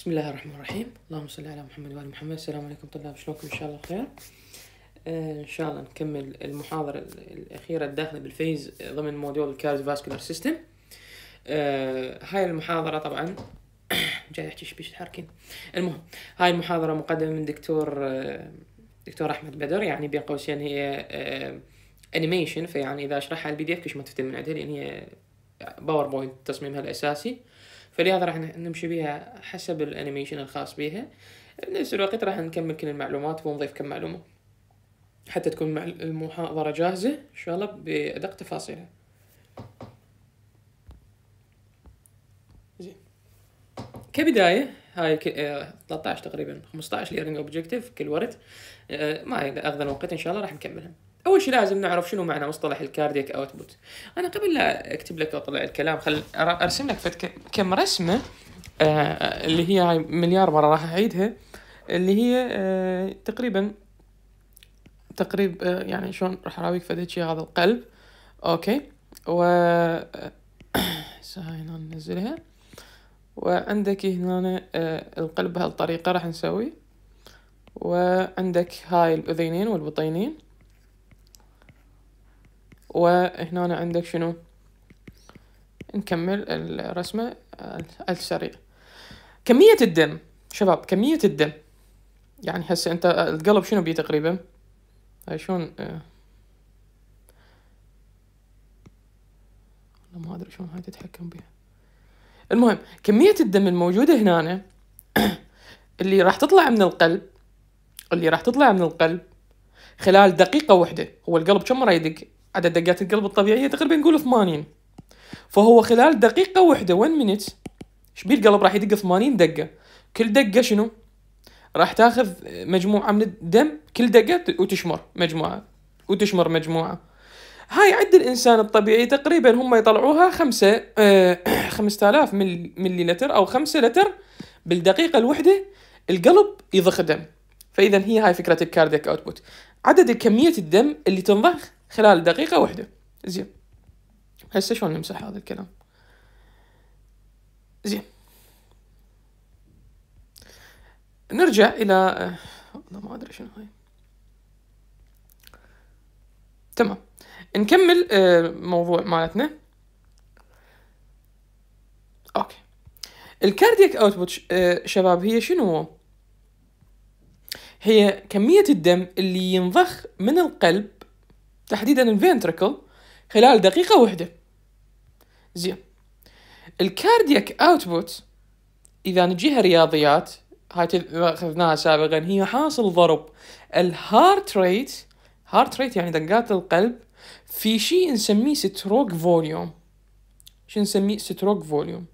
بسم الله الرحمن الرحيم اللهم صل على محمد وآل محمد السلام عليكم طلاب شلونكم إن شاء الله خير إن شاء الله نكمل المحاضرة الأخيرة الداخلة بالفيز ضمن موديول الكارز فاسكولار سيستم هاي المحاضرة طبعا جاي أحكي شبيش تحركين المهم هاي المحاضرة مقدمة من دكتور آه، دكتور أحمد بدر يعني بين قوسين هي انيميشن آه، فيعني اذا اشرحها البي دي اف كش ما تفتهم من عندها لان هي باوربوينت تصميمها الاساسي فلهذا راح نمشي بها حسب الانيميشن الخاص بها بنفس الوقت راح نكمل كل المعلومات ونضيف كم معلومة حتى تكون المحاضرة جاهزة إن شاء الله بأدق تفاصيلها زين كبداية هاي 13 آه، تقريبا 15 ليرنينج اوبجيكتيف كل ورد آه، ما اخذنا وقت ان شاء الله راح نكملها اول شيء لازم نعرف شنو معنى مصطلح الكاردياك اوتبوت انا قبل لا اكتب لك واطلع الكلام خل ارسم لك فتك... كم رسمه آه اللي هي هاي مليار مره راح اعيدها اللي هي آه تقريبا تقريبا آه يعني شلون راح اراويك فد شيء هذا القلب اوكي و آه، هاي هنا ننزلها وعندك هنا آه، القلب بهالطريقه راح نسوي وعندك هاي الاذينين والبطينين وهنا عندك شنو نكمل الرسمة السريع كمية الدم شباب كمية الدم يعني هسه انت القلب شنو بيه تقريبا شلون اه ما ادري شلون هاي تتحكم بيها المهم كمية الدم الموجودة هنا اللي راح تطلع من القلب اللي راح تطلع من القلب خلال دقيقة واحدة هو القلب كم مرة يدق عدد دقات القلب الطبيعيه تقريبا نقول 80 فهو خلال دقيقه واحده 1 مينيت شبيه القلب راح يدق 80 دقه كل دقه شنو راح تاخذ مجموعه من الدم كل دقه وتشمر مجموعه وتشمر مجموعه هاي عند الانسان الطبيعي تقريبا هم يطلعوها خمسة آه 5000 ملي لتر او 5 لتر بالدقيقه الواحده القلب يضخ دم فاذا هي هاي فكره الكارديك اوتبوت عدد كميه الدم اللي تنضخ خلال دقيقة واحدة زين هسه شلون نمسح هذا الكلام زين نرجع إلى والله ما أدري شنو هاي تمام نكمل آه، موضوع مالتنا اوكي الكاردياك اوتبوت آه، شباب هي شنو هي كمية الدم اللي ينضخ من القلب تحديدا الفينتركل خلال دقيقة واحدة زين الكاردياك اوتبوت اذا نجيها رياضيات هاي اخذناها سابقا هي حاصل ضرب الهارت ريت هارت ريت يعني دقات القلب في شيء نسميه ستروك فوليوم شو نسميه ستروك فوليوم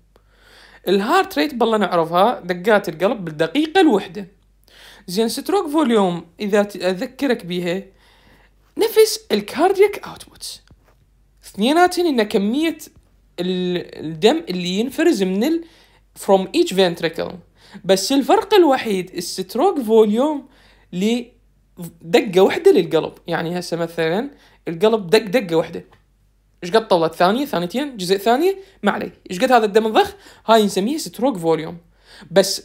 الهارت ريت بالله نعرفها دقات القلب بالدقيقة الوحدة زين ستروك فوليوم اذا اذكرك بيها نفس الكاردياك اوتبوت اثنيناتهم ان كميه الدم اللي ينفرز من ال from each ventricle بس الفرق الوحيد الستروك فوليوم لدقه واحده للقلب يعني هسه مثلا القلب دق دقه واحده ايش قد طلت ثانيه ثانيتين جزء ثانيه ما عليه ايش قد هذا الدم الضخ هاي نسميه ستروك فوليوم بس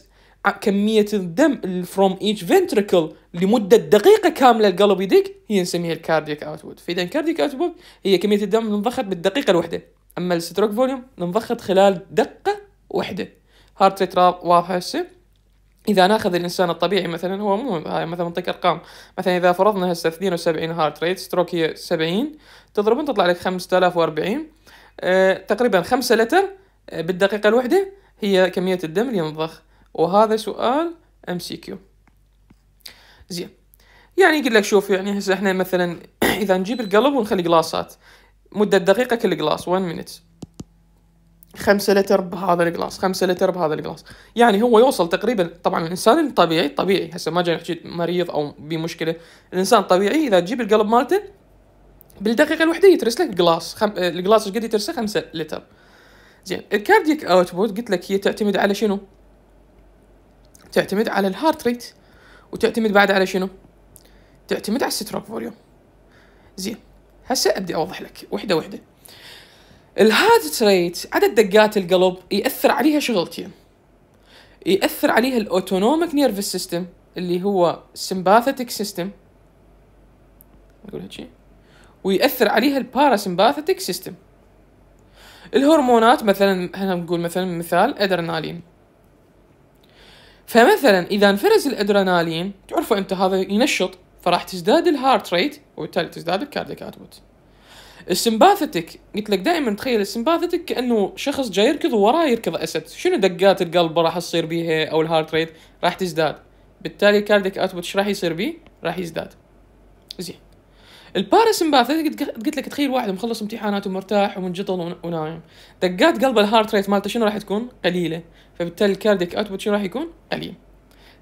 كميه الدم فروم ايتش فنتركل لمده دقيقه كامله القلب يدق هي نسميها الكاردياك اوتبوت فاذا الكاردياك اوتبوت هي كميه الدم انضخت بالدقيقه الواحده اما الستروك فوليوم انضخت خلال دقه واحده هارت ريت واضحه هسه اذا ناخذ الانسان الطبيعي مثلا هو مو هاي مثلا نعطيك ارقام مثلا اذا فرضنا هسه 72 هارت ريت ستروك هي 70 تضربون تطلع لك 5040 أه تقريبا 5 لتر آه، بالدقيقه الواحده هي كميه الدم اللي ينضخ وهذا سؤال ام سي كيو زين يعني يقول لك شوف يعني هسه احنا مثلا اذا نجيب القلب ونخلي جلاسات مده دقيقه كل جلاس 1 مينت 5 لتر بهذا الجلاس 5 لتر بهذا الجلاس يعني هو يوصل تقريبا طبعا الانسان الطبيعي طبيعي هسه ما جاي نحكي مريض او بمشكله الانسان الطبيعي اذا تجيب القلب مالته بالدقيقه الوحده يترس لك جلاس خم... الجلاس ايش قد يترسه 5 لتر زين الكارديك اوتبوت قلت لك هي تعتمد على شنو تعتمد على الهارت ريت وتعتمد بعد على شنو تعتمد على الستروك فوليوم زين هسه ابدي اوضح لك وحده وحده الهارت ريت عدد دقات القلب ياثر عليها شغلتين ياثر عليها الاوتونوميك نيرفس سيستم اللي هو السمباثيتك سيستم اقول هيك ويأثر عليها الباراسمباثيتك سيستم الهرمونات مثلا نقول مثلا مثال ادرينالين فمثلا اذا انفرز الادرينالين تعرفوا انت هذا ينشط فراح تزداد الهارت ريت وبالتالي تزداد الكارديك اوتبوت السمباثيتك قلت لك دائما تخيل السمباثيتك كانه شخص جاي يركض وراه يركض اسد شنو دقات القلب راح تصير بيها او الهارت ريت راح تزداد بالتالي الكارديك اوتبوت ايش راح يصير بيه راح يزداد زين الباريس امبابثي قلت لك تخيل واحد مخلص امتحاناته مرتاح ومنجطل ونايم دقات قلب الهارت ريت مالته شنو راح تكون؟ قليله فبالتالي الكارديك اوتبوت شنو راح يكون؟ قليل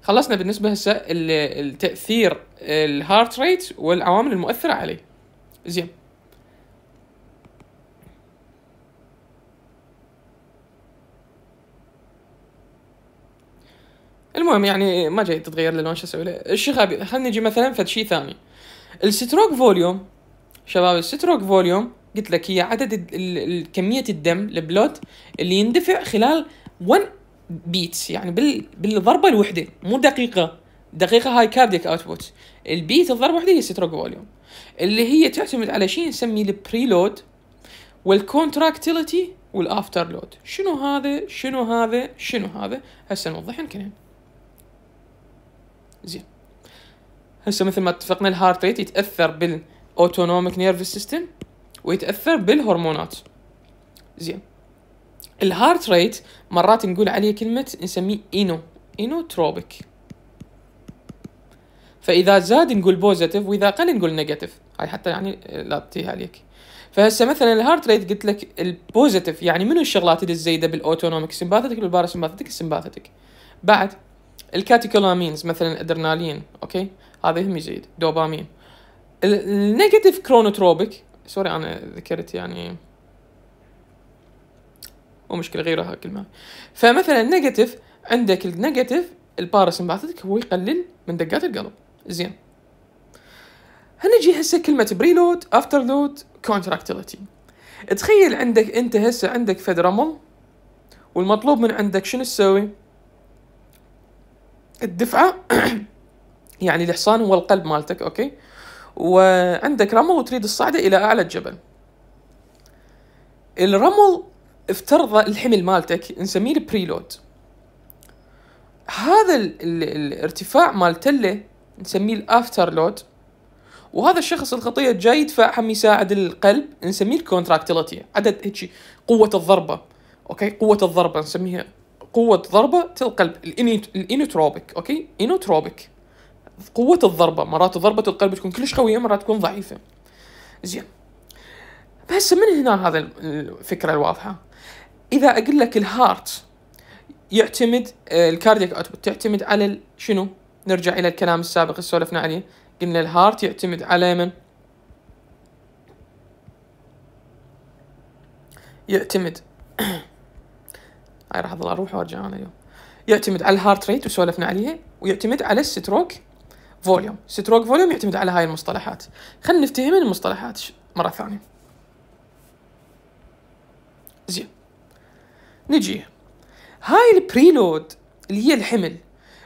خلصنا بالنسبه هسه التاثير الهارت ريت والعوامل المؤثره عليه زين المهم يعني ما جاي تتغير اللون شو اسوي له الشيء خلينا نجي مثلا فد شيء ثاني الستروك فوليوم شباب الستروك فوليوم قلت لك هي عدد كمية الدم البلوت اللي يندفع خلال 1 بيتس يعني بال بالضربة الوحدة مو دقيقة دقيقة هاي كارديك اوتبوت البيت الضربة الوحدة هي ستروك فوليوم اللي هي تعتمد على شيء نسميه البريلود والكونتراكتيلتي والافتر لود شنو هذا شنو هذا شنو هذا هسه نوضح يمكن زين هسه مثل ما اتفقنا الهارت ريت يتاثر بالاوتونوميك نيرفس سيستم ويتاثر بالهرمونات زين الهارت ريت مرات نقول عليه كلمه نسميه اينو اينوتروبيك فاذا زاد نقول بوزيتيف واذا قل نقول نيجاتيف هاي حتى يعني آه، لا تتيه عليك فهسه مثلا الهارت ريت قلت لك البوزيتيف يعني منو الشغلات اللي الزايده بالاوتونوميك سمباثيتك بالباراسمباثيتك السمباثيتك بعد الكاتيكولامينز مثلا الادرينالين اوكي هذا هم جيد دوبامين النيجاتيف كرونوتروبيك سوري انا ذكرت يعني مو مشكله غيرها كلمه فمثلا نيجاتيف عندك النيجاتيف الباراسمباثيك هو يقلل من دقات القلب زين هنجي هسه كلمه بريلود افتر لود كونتراكتيليتي تخيل عندك انت هسه عندك فدرامل والمطلوب من عندك شنو تسوي الدفعه يعني الحصان هو القلب مالتك اوكي وعندك رمل وتريد الصعدة الى اعلى الجبل الرمل افترض الحمل مالتك نسميه البريلود هذا الـ الـ الارتفاع مال تله نسميه الافتر لود وهذا الشخص الخطية جاي يدفع هم يساعد القلب نسميه الكونتراكتيليتي عدد هيك قوة الضربة اوكي قوة الضربة نسميها قوة ضربة القلب الانوتروبيك اوكي انوتروبيك قوة الضربة مرات ضربة القلب تكون كلش قوية مرات تكون ضعيفة زين هسه من هنا هذا الفكرة الواضحة إذا أقول لك الهارت يعتمد آه، الكاردياك اوتبوت تعتمد على شنو نرجع الى الكلام السابق اللي سولفنا عليه قلنا الهارت يعتمد على من يعتمد هاي راح اظل اروح وارجع انا اليوم يعتمد على الهارت ريت وسولفنا عليها ويعتمد على الستروك فوليوم ستروك فوليوم يعتمد على هاي المصطلحات خلينا نفتهم المصطلحات مرة ثانية زين نجي هاي البريلود اللي هي الحمل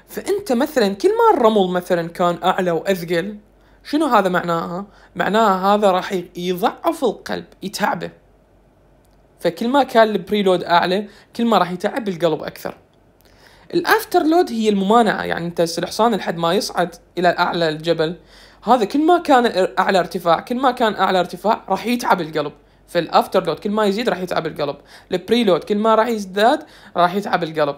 فانت مثلا كل ما الرمل مثلا كان اعلى واثقل شنو هذا معناها؟ معناها هذا راح يضعف القلب يتعبه فكل ما كان البريلود اعلى كل ما راح يتعب القلب اكثر الافتر لود هي الممانعه يعني انت الحصان لحد ما يصعد الى اعلى الجبل هذا كل ما كان اعلى ارتفاع كل ما كان اعلى ارتفاع راح يتعب القلب فالافتر لود كل ما يزيد راح يتعب القلب البري لود كل ما راح يزداد راح يتعب القلب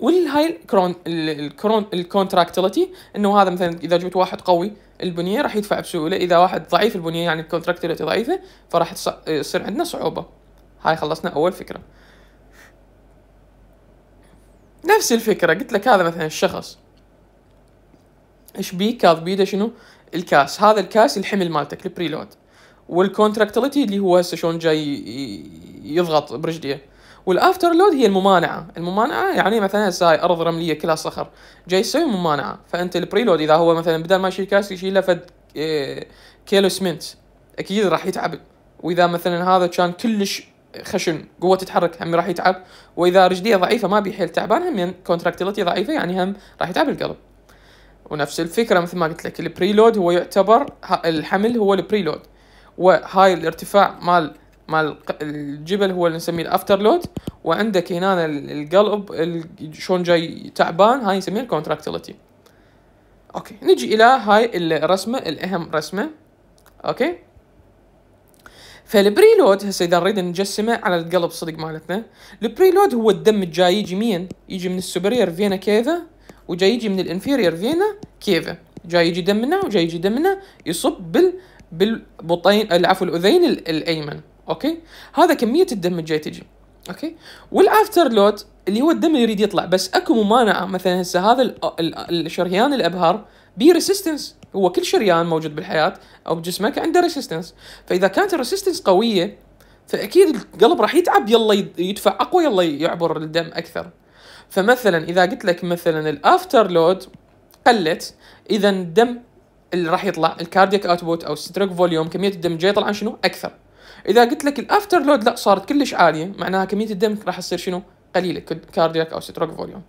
والهاي الكرون الكرون الكونتراكتيلتي انه هذا مثلا اذا جبت واحد قوي البنيه راح يدفع بسهوله اذا واحد ضعيف البنيه يعني الكونتراكتيلتي ضعيفه فراح يصير عندنا صعوبه هاي خلصنا اول فكره نفس الفكره قلت لك هذا مثلا الشخص ايش بيه كاظ بيده شنو الكاس هذا الكاس الحمل مالتك البريلود والكونتراكتلتي اللي هو هسه شلون جاي يضغط برجليه والافتر لود هي الممانعه الممانعه يعني مثلا هسه هاي ارض رمليه كلها صخر جاي يسوي ممانعه فانت البريلود اذا هو مثلا بدل ما يشيل كاس يشيله فد إيه، كيلو سمنت اكيد راح يتعب واذا مثلا هذا كان كلش خشن قوة تتحرك هم راح يتعب واذا رجليه ضعيفه ما بيحيل تعبان هم كونتراكتيلتي يعني ضعيفه يعني هم راح يتعب القلب ونفس الفكره مثل ما قلت لك البريلود هو يعتبر الحمل هو البريلود وهاي الارتفاع مال مال الجبل هو اللي نسميه الافتر لود وعندك هنا القلب شلون جاي تعبان هاي نسميها الكونتراكتيلتي اوكي نجي الى هاي الرسمه الاهم رسمه اوكي فالبريلود هسه اذا نريد نجسمه على القلب صدق مالتنا البريلود هو الدم الجاي يجي مين يجي من السوبرير فينا كيفا وجاي يجي من الانفيرير فينا كيفا جاي يجي دمنا وجاي يجي دمنا يصب بال بالبطين العفو الاذين الايمن اوكي هذا كميه الدم الجاي تجي اوكي والافتر لود اللي هو الدم اللي يريد يطلع بس اكو ممانعه مثلا هسه هذا الشريان الابهر بي ريسيستنس هو كل شريان موجود بالحياه او بجسمك عنده ريسيستنس فاذا كانت الريسيستنس قويه فاكيد القلب راح يتعب يلا يدفع اقوى يلا يعبر الدم اكثر فمثلا اذا قلت لك مثلا الافتر لود قلت اذا الدم اللي راح يطلع الكارديك اوتبوت او ستريك فوليوم كميه الدم جاي يطلع شنو اكثر اذا قلت لك الافتر لود لا صارت كلش عاليه معناها كميه الدم راح تصير شنو قليله كاردياك او ستروك فوليوم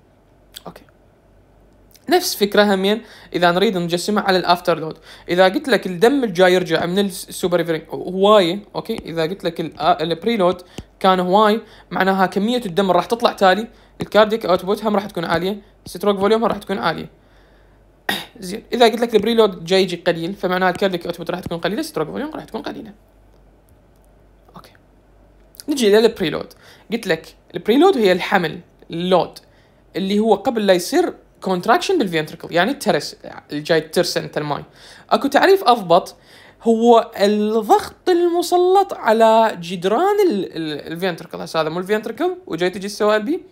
نفس فكرة همين إذا نريد نجسمها على الأفتر لود إذا قلت لك الدم الجاي يرجع من السوبر هواية أوكي إذا قلت لك البري لود كان هواي معناها كمية الدم اللي راح تطلع تالي الكارديك أوتبوت هم راح تكون عالية ستروك فوليوم راح تكون عالية زين إذا قلت لك البري لود جاي يجي قليل فمعناها الكارديك أوتبوت راح تكون قليلة ستروك فوليوم راح تكون قليلة أوكي نجي للبريلود قلت لك البريلود هي الحمل اللود اللي هو قبل لا يصير كونتراكشن بالفينتركل يعني الترس الجاي ترس انت الماي اكو تعريف اضبط هو الضغط المسلط على جدران الفينتركل هسه هذا مو الفينتركل وجاي تجي السوائل بي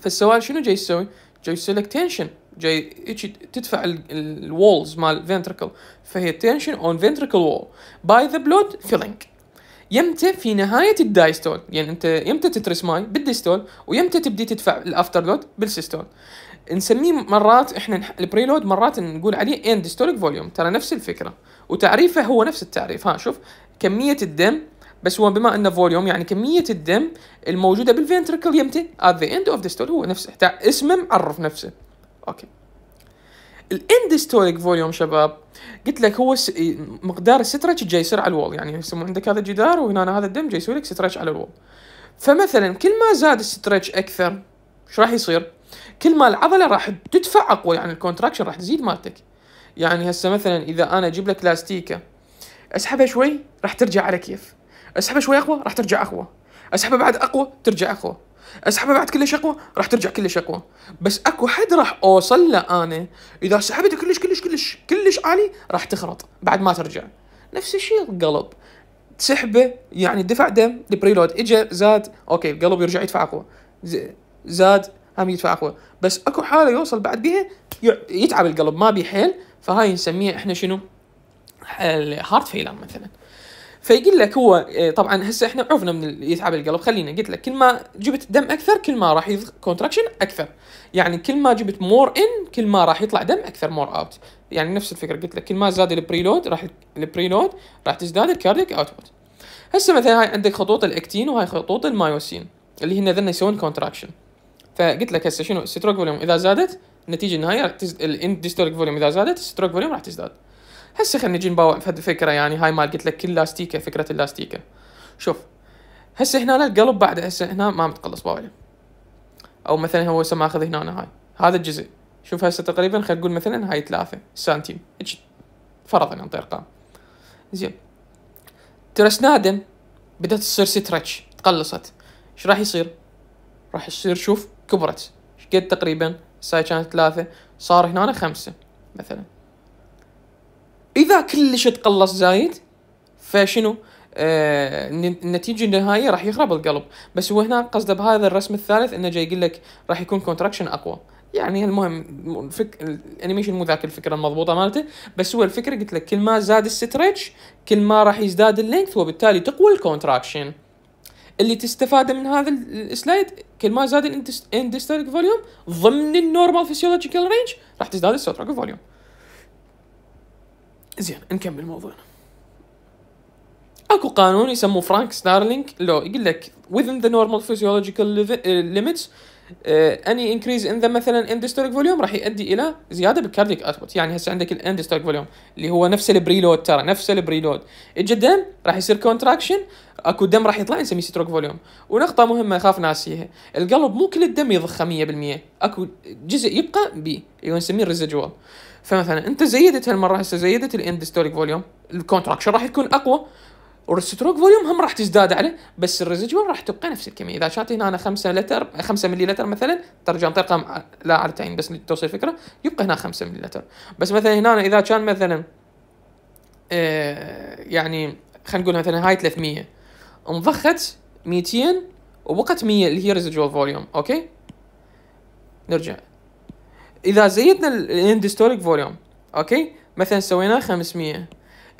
فالسوائل شنو جاي يسوي؟ جاي يسوي لك تنشن جاي تدفع الوولز مال الفينتركل فهي تنشن اون فينتركل وول باي ذا بلود فيلينج يمتى في نهاية الدايستول يعني انت يمتى تترس ماي بالديستول ويمتى تبدي تدفع الافتر لود بالسيستول نسميه مرات احنا البريلود مرات نقول عليه اند ديستوليك فوليوم ترى نفس الفكره وتعريفه هو نفس التعريف ها شوف كميه الدم بس هو بما انه فوليوم يعني كميه الدم الموجوده بالفنتركل يمتى ات ذا اند اوف ديستول هو نفسه اسمه معرف نفسه اوكي الاندستوليك فوليوم شباب قلت لك هو س... مقدار السترتش جاي يصير على الوول يعني يسمون عندك هذا الجدار وهنا هذا الدم جاي يسوي لك سترتش على الوول فمثلا كل ما زاد السترتش اكثر ايش راح يصير؟ كل ما العضله راح تدفع اقوى يعني الكونتراكشن راح تزيد مالتك يعني هسه مثلا اذا انا اجيب لك لاستيكه اسحبها شوي راح ترجع على كيف اسحبها شوي اقوى راح ترجع اقوى اسحبها بعد اقوى ترجع اقوى اسحبها بعد كلش اقوى راح ترجع كلش اقوى بس اكو حد راح اوصل له انا اذا سحبته كلش كلش كلش كلش عالي راح تخرط بعد ما ترجع نفس الشيء القلب تسحبه يعني دفع دم البريلود اجى زاد اوكي القلب يرجع يدفع اقوى زاد هم يدفع اقوى بس اكو حاله يوصل بعد بيها يتعب القلب ما بيحيل حيل فهاي نسميها احنا شنو هارت فيلر مثلا فيقول لك هو إيه، طبعا هسه احنا عرفنا من يتعب القلب خلينا قلت لك كل ما جبت دم اكثر كل ما راح يضغ كونتراكشن اكثر يعني كل ما جبت مور ان كل ما راح يطلع دم اكثر مور اوت يعني نفس الفكره قلت لك كل ما زاد البريلود راح البريلود راح تزداد الكارديك اوت بوت هسه مثلا هاي عندك خطوط الاكتين وهاي خطوط المايوسين اللي هن ذن يسوون كونتراكشن فقلت لك هسه شنو ستروك فوليوم اذا زادت النتيجه النهائيه راح تزد الاند ديستورك فوليوم اذا زادت ستروك فوليوم راح تزداد هسه خلينا نجي نباوع فكره يعني هاي مال قلت لك كل لاستيكه فكره اللاستيكه شوف هسه هنا القلب بعد هسه هنا ما متقلص باوعه او مثلا هو هسه ماخذ هنا أنا هاي هذا الجزء شوف هسه تقريبا خلينا نقول مثلا هاي ثلاثة سنتيم فرضا نعطي يعني ارقام زين سنادن بدات تصير ستريتش تقلصت ايش راح يصير؟ راح يصير شوف كبرت قد تقريبا ساي كانت ثلاثة صار هنا خمسة مثلا إذا كلش تقلص زايد فشنو آه النتيجه النهائيه راح يخرب القلب بس هو هنا قصده بهذا الرسم الثالث انه جاي يقول لك راح يكون كونتراكشن اقوى يعني المهم فك... الانيميشن مو ذاك الفكره المضبوطه مالته بس هو الفكره قلت لك كل ما زاد الستريتش كل ما راح يزداد اللينث وبالتالي تقوى الكونتراكشن اللي تستفاده من هذا السلايد كل ما زاد الاندستاليك فوليوم ضمن النورمال فيسيولوجيكال رينج راح تزداد السوتراك فوليوم زين نكمل موضوعنا اكو قانون يسموه فرانك ستارلينك لو يقول لك within the normal physiological limits اني انكريز ان ذا مثلا اندستوريك فوليوم راح يؤدي الى زياده بالكارديك اوتبوت يعني هسه عندك الاندستوريك فوليوم اللي هو نفس البريلود ترى نفس البريلود اجى الدم راح يصير كونتراكشن اكو دم راح يطلع نسميه ستروك فوليوم ونقطه مهمه اخاف ناسيها القلب مو كل الدم يضخ 100% اكو جزء يبقى بي اللي نسميه الريزيدوال فمثلا انت زيدت هالمره هسه زيدت الاندستوريك فوليوم الكونتراكشن راح يكون اقوى والستروك فوليوم هم راح تزداد عليه بس الريزيجوال راح تبقى نفس الكميه اذا كانت هنا أنا 5 لتر 5 ملي لتر مثلا ترجع رقم لا على تعيين بس توصل الفكره يبقى هنا 5 ملي لتر بس مثلا هنا اذا كان مثلا آه، يعني خلينا نقول مثلا هاي 300 انضخت 200 وبقت 100 اللي هي ريزيجوال فوليوم اوكي نرجع اذا زيدنا الاندستوليك فوليوم اوكي مثلا سوينا 500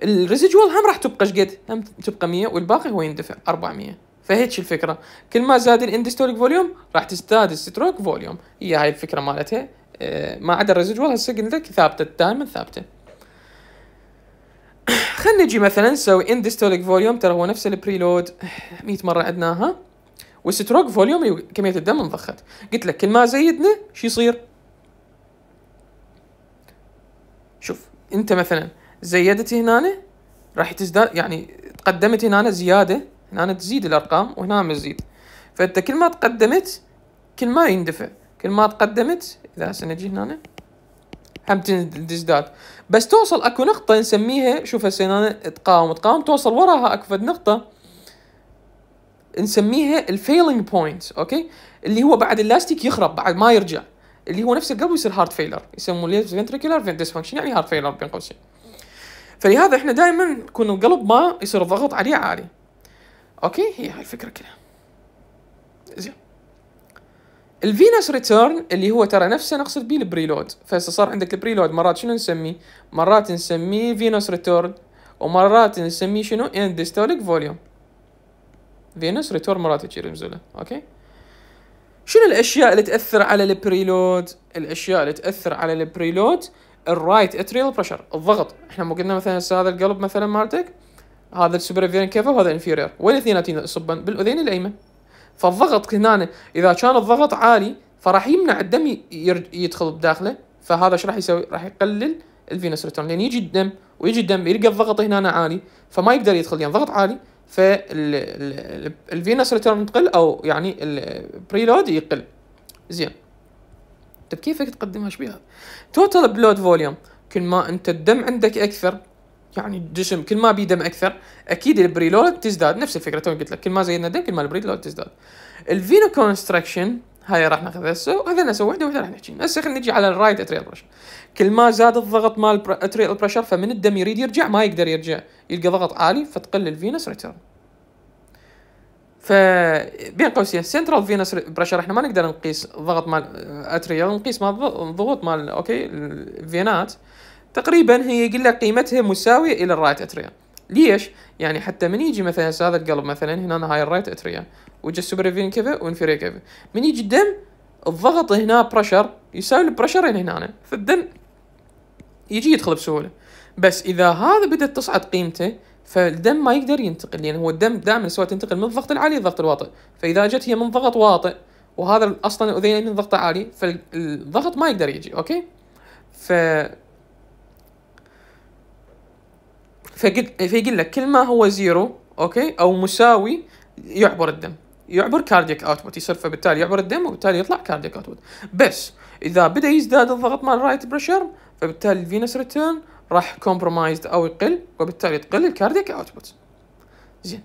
الريزيدوال هم راح تبقى شقد هم تبقى 100 والباقي هو يندفع 400 فهيك الفكره كل ما زاد الاندستوليك فوليوم راح تزداد الستروك فوليوم هي هاي الفكره مالتها أه ما عدا الريزيدوال هسه قلت لك ثابته دائما ثابته خلينا نجي مثلا نسوي اندستوليك فوليوم ترى هو نفس البريلود 100 مره عدناها والستروك فوليوم كميه الدم انضخت قلت لك كل ما زيدنا شو يصير شوف انت مثلا زيدت هنا راح تزداد يعني تقدمت هنا زياده هنا تزيد الارقام وهنا ما تزيد فانت كل ما تقدمت كل ما يندفع كل ما تقدمت اذا هسه نجي هنا هم تزداد بس توصل اكو نقطه نسميها شوف هسه هنا تقاوم تقاوم توصل وراها اكو فد نقطه نسميها الفيلينج بوينت اوكي اللي هو بعد اللاستيك يخرب بعد ما يرجع اللي هو نفسه قبل يصير هارت فيلر يسمونه فنتريكولار فين ديسفانكشن يعني هارت فيلر بين قوسين فلهذا احنا دائما يكون القلب ما يصير الضغط عليه عالي اوكي هي هاي الفكره كلها زين الفينوس ريتيرن اللي هو ترى نفسه نقصد به البريلود فهسه صار عندك البريلود مرات شنو نسميه مرات نسميه فينوس ريتيرن ومرات نسميه شنو اندستوليك ديستوليك فوليوم فينوس ريتيرن مرات يصير نزله اوكي شنو الاشياء اللي تاثر على البريلود الاشياء اللي تاثر على البريلود الرايت اتريال بريشر الضغط احنا مو قلنا مثلا هسه هذا القلب مثلا مالتك هذا السوبرفيرين كيف وهذا الانفيرير وين اثنيناتهم يصبن بالاذين الايمن فالضغط هنا اذا كان الضغط عالي فراح يمنع الدم يدخل بداخله فهذا ايش راح يسوي؟ راح يقلل الفينوس ريتورن لان يجي الدم ويجي الدم يلقى الضغط هنا عالي فما يقدر يدخل لان يعني ضغط عالي فالفينوس ريتورن تقل او يعني البريلود يقل زين طيب كيفك تقدمها شبيهة توتال بلود فوليوم كل ما انت الدم عندك اكثر يعني الجسم كل ما بيه دم اكثر اكيد البريلود تزداد نفس الفكره تو قلت لك كل ما زيدنا دم كل ما البريلود تزداد الفينو كونستراكشن هاي راح ناخذها هسه وهذا هسه وحده وحده راح نحكي هسه خلينا نجي على الرايت اتريال بريشر كل ما زاد الضغط مال اتريال بريشر فمن الدم يريد يرجع ما يقدر يرجع يلقى ضغط عالي فتقل الفينس ريتيرن فبين قوسين سنترال فينس بريشر احنا ما نقدر نقيس ضغط مال اتريال نقيس مال الضغوط مال اوكي الفينات تقريبا هي يقول لك قيمتها مساويه الى الرايت اتريال ليش؟ يعني حتى من يجي مثلا هذا القلب مثلا هنا هاي الرايت اتريال وجا فين كذا وانفيريا كذا من يجي الدم الضغط هنا بريشر يساوي البريشرين هنا فالدم يجي يدخل بسهوله بس اذا هذا بدات تصعد قيمته فالدم ما يقدر ينتقل لان يعني هو الدم دائما سواء تنتقل من الضغط العالي للضغط الواطئ فاذا جت هي من ضغط واطئ وهذا اصلا الاذين من ضغط عالي فالضغط ما يقدر يجي اوكي ف فقل... فيقول لك كل ما هو زيرو اوكي او مساوي يعبر الدم يعبر كاردياك اوتبوت يصير فبالتالي يعبر الدم وبالتالي يطلع كاردياك اوتبوت بس اذا بدا يزداد الضغط مال رايت بريشر فبالتالي الفينس ريتيرن راح كومبرومايزد او يقل وبالتالي تقل الكاردياك اوتبوت زين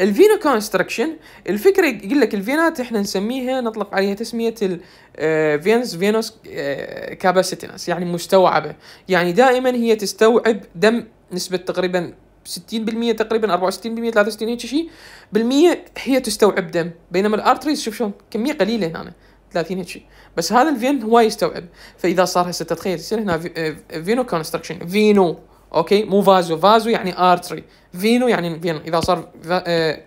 الفينو كونستركشن الفكره يقول لك الفينات احنا نسميها نطلق عليها تسميه الفينس فينوس كاباسيتنس يعني مستوعبه يعني دائما هي تستوعب دم نسبه تقريبا 60% تقريبا 64% 63 هيك شيء بالمية هي تستوعب دم بينما الارتريز شوف شلون كميه قليله هنا 30 هيك بس هذا الفين هو يستوعب فاذا صار هسه تتخيل يصير هنا آه، فينو كونستركشن فينو اوكي مو فازو فازو يعني ارتري فينو يعني فين اذا صار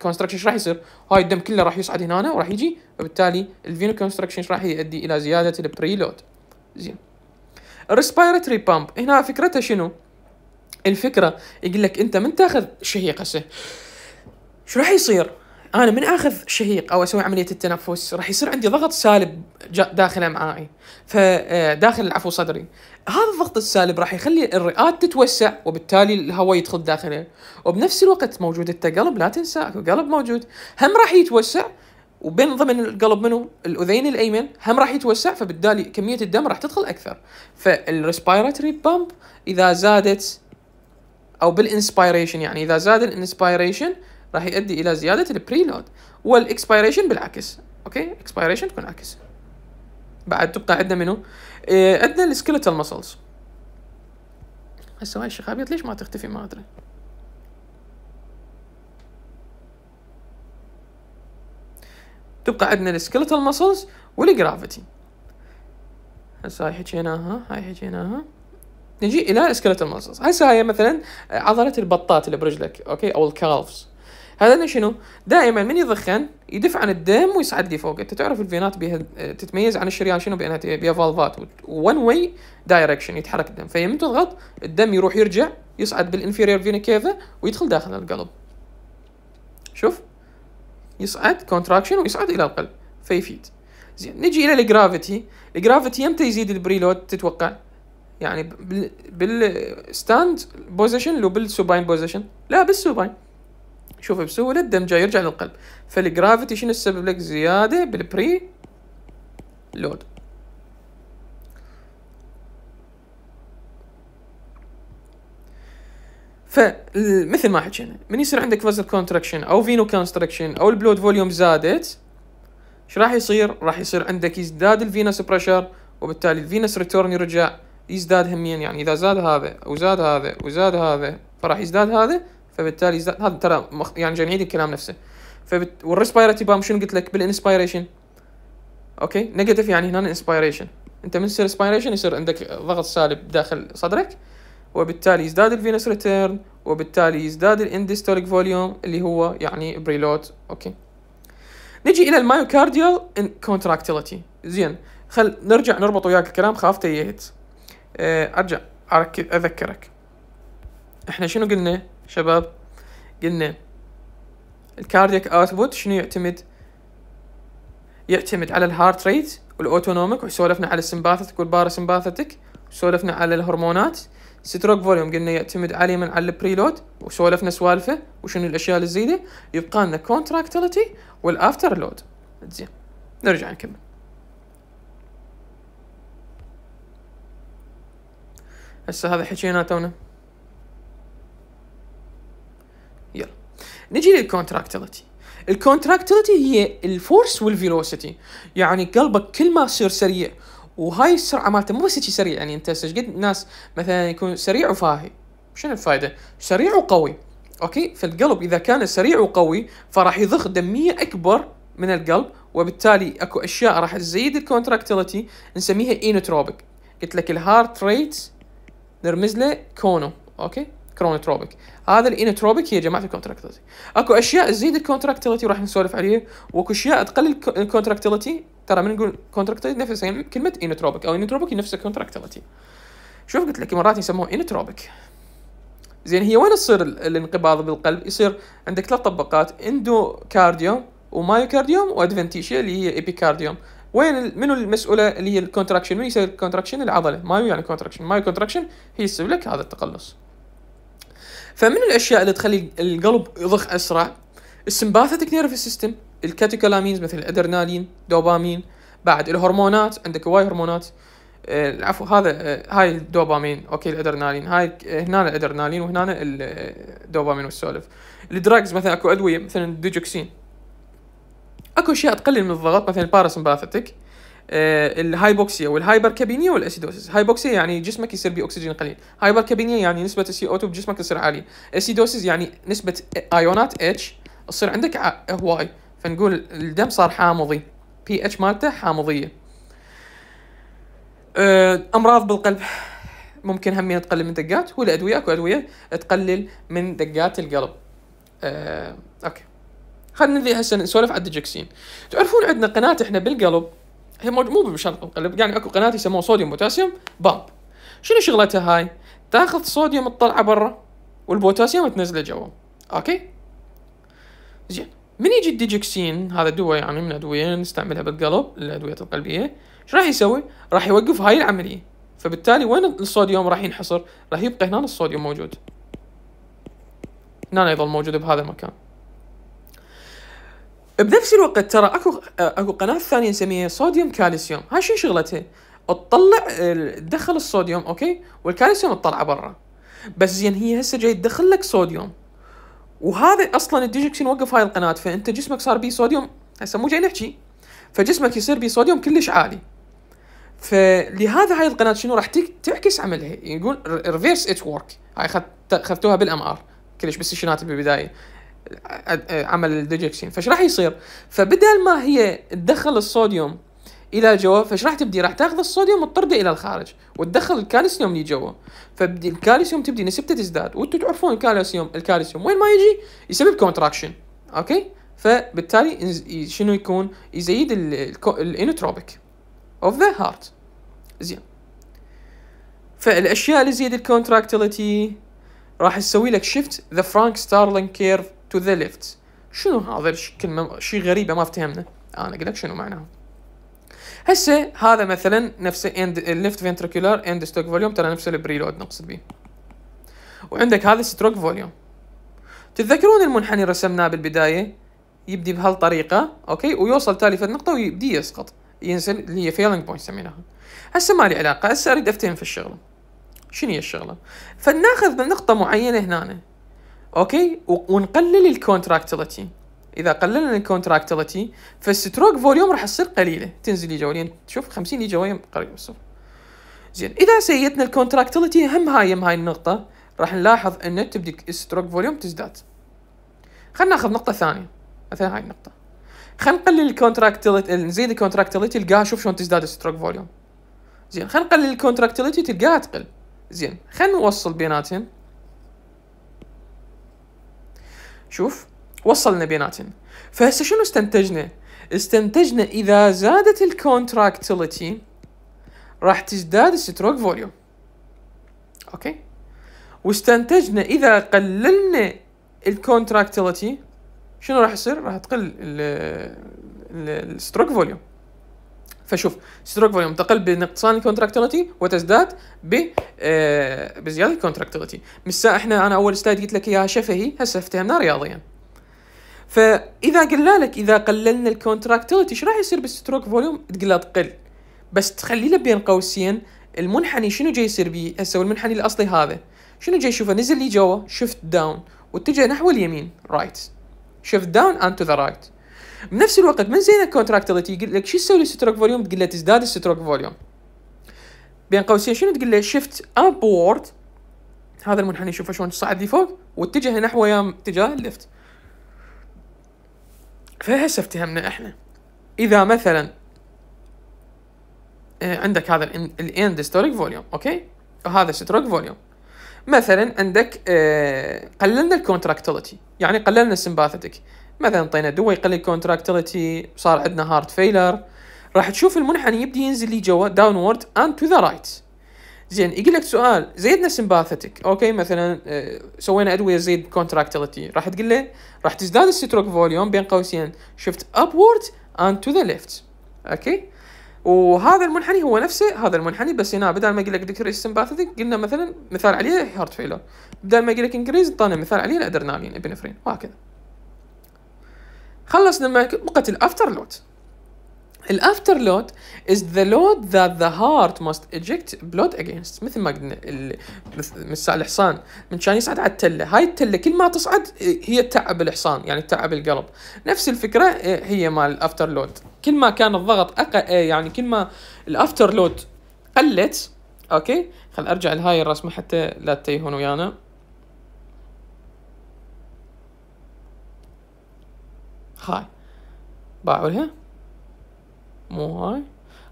كونستركشن آه، ايش راح يصير؟ هاي الدم كله راح يصعد هنا وراح يجي وبالتالي الفينو كونستركشن راح يؤدي الى زياده البريلود زين الريسبيرتري بامب هنا فكرتها شنو؟ الفكره يقول لك انت من تاخذ شهيق هسه شو راح يصير؟ انا من اخذ شهيق او اسوي عمليه التنفس راح يصير عندي ضغط سالب داخل امعائي فداخل آه، العفو صدري هذا الضغط السالب راح يخلي الرئات تتوسع وبالتالي الهواء يدخل داخله وبنفس الوقت موجود التقلب لا تنسى اكو قلب موجود هم راح يتوسع وبين ضمن القلب منه الاذين الايمن هم راح يتوسع فبالتالي كميه الدم راح تدخل اكثر فالريسبيراتوري بامب اذا زادت او بالانسبيريشن يعني اذا زاد الانسبيريشن راح يؤدي الى زياده البريلود والاكسبيريشن بالعكس اوكي اكسبيريشن تكون عكس بعد تبقى عندنا منو إيه عندنا السكيلتال مسلز هسه هاي الشخابيط ليش ما تختفي ما ادري تبقى عندنا السكيلتال مسلز والجرافيتي هسه هاي حكيناها هاي حكيناها نجي الى السكلتال مسلز هسه هاي مثلا عضله البطات اللي برجلك اوكي او الكالفز هذا شنو دائما من يضخن يدفع عن الدم ويصعد لي فوق انت تعرف الفينات بيها تتميز عن الشريان شنو بانها بيها فالفات وان واي دايركشن يتحرك الدم فهي من تضغط الدم يروح يرجع يصعد بالانفيرير فينا كيفا ويدخل داخل القلب شوف يصعد كونتراكشن ويصعد الى القلب فيفيد زين نجي الى الجرافيتي الجرافيتي يمتى يزيد البريلود تتوقع يعني بالستاند بوزيشن لو بالسوباين بوزيشن لا بالسوباين شوف بسهوله الدم جاي يرجع للقلب فالجرافيتي شنو السبب لك زياده بالبري لود فمثل ما حكينا من يصير عندك فازل كونتراكشن او فينو كونستراكشن او البلود فوليوم زادت ايش راح يصير؟ راح يصير عندك يزداد الفينس بريشر وبالتالي الفينس ريتورن يرجع يزداد همين يعني اذا زاد هذا وزاد هذا وزاد هذا فراح يزداد هذا فبالتالي زاد هذا ترى مخ... يعني جاي نعيد الكلام نفسه فبت... والريسبيرتي بام شنو قلت لك بالانسبيريشن اوكي نيجاتيف يعني هنا انسبيريشن انت من تصير انسبيريشن يصير عندك ضغط سالب داخل صدرك وبالتالي يزداد الفينوس ريتيرن وبالتالي يزداد الاندستوليك فوليوم اللي هو يعني بريلود اوكي نجي الى المايوكارديال كونتراكتيلتي زين خل نرجع نربط وياك الكلام خاف تيهت آه، ارجع اذكرك احنا شنو قلنا شباب قلنا الكاردياك اوتبوت شنو يعتمد يعتمد على الهارت ريت والاوتونوميك وسولفنا على السمباثيتك والباراسمباثيتك وسولفنا على الهرمونات ستروك فوليوم قلنا يعتمد عليه من على البريلود وسولفنا سوالفه وشنو الاشياء اللي تزيده يبقى لنا كونتراكتيليتي والافتر لود زين نرجع نكمل هسه هذا حكينا تونا نجي للكونتراكتيليتي الكونتراكتيليتي هي الفورس والفيلوسيتي يعني قلبك كل ما يصير سريع وهاي السرعه مالته مو بس هيك سريع يعني انت ايش قد ناس مثلا يكون سريع وفاهي شنو الفائده سريع وقوي اوكي فالقلب اذا كان سريع وقوي فراح يضخ دميه اكبر من القلب وبالتالي اكو اشياء راح تزيد الكونتراكتيليتي نسميها اينوتروبيك قلت لك الهارت ريت نرمز له كونو اوكي كرونوتروبيك هذا الانوتروبيك هي جماعه الكونتراكتيلتي اكو اشياء تزيد الكونتراكتيلتي راح نسولف عليها واكو اشياء تقلل الكونتراكتيلتي ترى من نقول كونتراكتيلتي نفس يعني كلمه انوتروبيك او انوتروبيك نفس الكونتراكتيلتي شوف قلت لك مرات يسموه انوتروبيك زين هي وين تصير الانقباض بالقلب يصير عندك ثلاث طبقات اندو كارديوم ومايوكارديوم وادفنتيشيا اللي هي ايبيكارديوم وين منو المسؤوله اللي هي الكونتراكشن من يسوي الكونتراكشن العضله مايو يعني كونتراكشن مايو كونتراكشن هي تسبب لك هذا التقلص فمن الاشياء اللي تخلي القلب يضخ اسرع السمباثيتك نيرف سيستم الكاتيكولامينز مثل الادرينالين دوبامين بعد الهرمونات عندك هواي هرمونات آه العفو هذا آه هاي الدوبامين اوكي الادرينالين هاي آه، هنا الادرينالين وهنا الدوبامين آه، والسولف الدراجز مثلا اكو ادويه مثلا الدوجوكسين اكو اشياء تقلل من الضغط مثلا الباراسمباثيتك آه، الهايبوكسيا والهايبر كابينيا والاسيدوسيس هايبوكسيا يعني جسمك يصير بيه اكسجين قليل هايبر كابينيا يعني نسبه السي او 2 بجسمك تصير عاليه اسيدوسيس يعني نسبه ايونات اتش تصير عندك هواي فنقول الدم صار حامضي بي اتش مالته حامضيه آه، امراض بالقلب ممكن همين يعني تقلل من دقات والادويه اكو ادويه تقلل من دقات القلب آه، اوكي خلينا هسه نسولف على الدجكسين تعرفون عندنا قناه احنا بالقلب هي مو بشرط انقلب يعني اكو قناه يسموها صوديوم بوتاسيوم بامب شنو شغلتها هاي تاخذ صوديوم تطلعه برا والبوتاسيوم تنزله جوا اوكي زين من يجي الديجكسين هذا دواء يعني من ادويه نستعملها بالقلب الادويه القلبيه ايش راح يسوي راح يوقف هاي العمليه فبالتالي وين الصوديوم راح ينحصر راح يبقى هنا الصوديوم موجود هنا يظل موجود بهذا المكان بنفس الوقت ترى اكو اكو قناه ثانيه نسميها صوديوم كالسيوم هاي شنو شغلتها تطلع تدخل الصوديوم اوكي والكالسيوم تطلعه برا بس زين هي هسه جاي تدخل لك صوديوم وهذا اصلا الديجكشن وقف هاي القناه فانت جسمك صار بيه صوديوم هسه مو جاي نحكي فجسمك يصير بيه صوديوم كلش عالي فلهذا هاي القناه شنو راح تعكس عملها يقول ريفيرس ات ورك هاي اخذتوها بالام ار كلش بالسيشنات بالبدايه عمل الديجكشن فايش راح يصير فبدل ما هي تدخل الصوديوم الى جوا فايش راح تبدي راح تاخذ الصوديوم وتطرده الى الخارج وتدخل الكالسيوم اللي جوا فبدي الكالسيوم تبدي نسبته تزداد وانتم تعرفون الكالسيوم الكالسيوم وين ما يجي يسبب كونتراكشن اوكي فبالتالي شنو يكون يزيد الانوتروبيك اوف ذا هارت زين فالاشياء اللي تزيد الكونتراكتيليتي راح تسوي لك شيفت ذا فرانك ستارلينج كيرف to the ليفت شنو هذا الكلمة شيء غريبة ما افتهمنا انا اقول لك شنو معناها هسه هذا مثلا نفسه اند الليفت فنتركولار اند ستوك فوليوم ترى نفسه البريلود نقصد به وعندك هذا ستروك فوليوم تتذكرون المنحني رسمناه بالبدايه يبدي بهالطريقه اوكي ويوصل تالي في النقطه ويبدي يسقط ينزل اللي هي فيلينج بوينت سميناها هسه ما لي علاقه هسه اريد افتهم في الشغله شنو هي الشغله فناخذ من نقطه معينه هنا اوكي ونقلل الكونتراكتيليتي اذا قللنا الكونتراكتيليتي فالستروك فوليوم راح تصير قليله تنزل يجواليا تشوف 50 يجواليا قريب من الصفر زين اذا سيتنا الكونتراكتيليتي هم هاي هم هاي النقطه راح نلاحظ ان تبدي الستروك فوليوم تزداد خلينا ناخذ نقطه ثانيه مثلا هاي النقطه خلينا نقلل الكونتراكتيليتي نزيد الكونتراكتيليتي تلقاها شوف شلون تزداد الستروك فوليوم زين خلينا نقلل الكونتراكتيليتي تلقاها تقل زين خلينا نوصل بيناتهم شوف وصلنا بيناتن فهسه شنو استنتجنا استنتجنا اذا زادت الكونتراكتيليتي راح تزداد الستروك فوليوم اوكي واستنتجنا اذا قللنا الكونتراكتيليتي شنو راح يصير راح تقل الستروك فوليوم فشوف ستروك فوليوم تقل بنقصان الكونتراكتيلتي وتزداد ب آه، بزياده الكونتراكتيلتي مسا احنا انا اول سلايد قلت لك اياها شفهي هسه افتهمناه رياضيا فاذا قلنا لك اذا قللنا الكونتراكتيلتي ايش راح يصير بالستروك فوليوم تقلها تقل بس تخلي له بين قوسين المنحني شنو جاي يصير بيه هسه المنحني الاصلي هذا شنو جاي يشوفه نزل لي جوا شفت داون واتجه نحو اليمين رايت شفت داون اند تو ذا رايت بنفس الوقت من زين الكونتراكتلتي يقول لك شو تسوي الستروك فوليوم تقول له تزداد الستروك فوليوم بين قوسين شنو تقول له شيفت ابورد هذا المنحني شوفه شلون صعد لفوق واتجه نحو يام اتجاه الليفت فهسه افتهمنا احنا اذا مثلا آه، عندك هذا الاند ستروك فوليوم اوكي وهذا ستروك فوليوم مثلا عندك آه، قللنا الكونتراكتيليتي يعني قللنا السمباثيتك مثلا انطينا دوا يقل الكونتراكتيليتي صار عندنا هارت فيلر راح تشوف المنحني يبدي ينزل لي جوا داونورد اند تو ذا رايت زين يجي لك سؤال زيدنا سمباثيتك اوكي مثلا آه، سوينا ادويه زيد كونتراكتيليتي راح تقول له راح تزداد الستروك فوليوم بين قوسين شفت ابورد اند تو ذا ليفت اوكي وهذا المنحني هو نفسه هذا المنحني بس هنا بدل ما اقول لك ديكريس سمباثيتك قلنا مثلا مثال عليه هارت فيلر بدل ما اقول لك انكريز طلعنا مثال عليه الادرينالين ابنفرين وهكذا خلصنا مع بقت الافتر لود الافتر لود از ذا لود ذات ذا هارت ماست eject بلود اجينست مثل ما قلنا مثل الحصان من كان يصعد على التله هاي التله كل ما تصعد هي تعب الحصان يعني تعب القلب نفس الفكره إيه، هي مال الافتر لود كل ما كان الضغط اقل إيه، يعني كل ما الافتر لود قلت اوكي خل ارجع لهاي الرسمه حتى لا تتيهون ويانا هاي باعوا لها مو هاي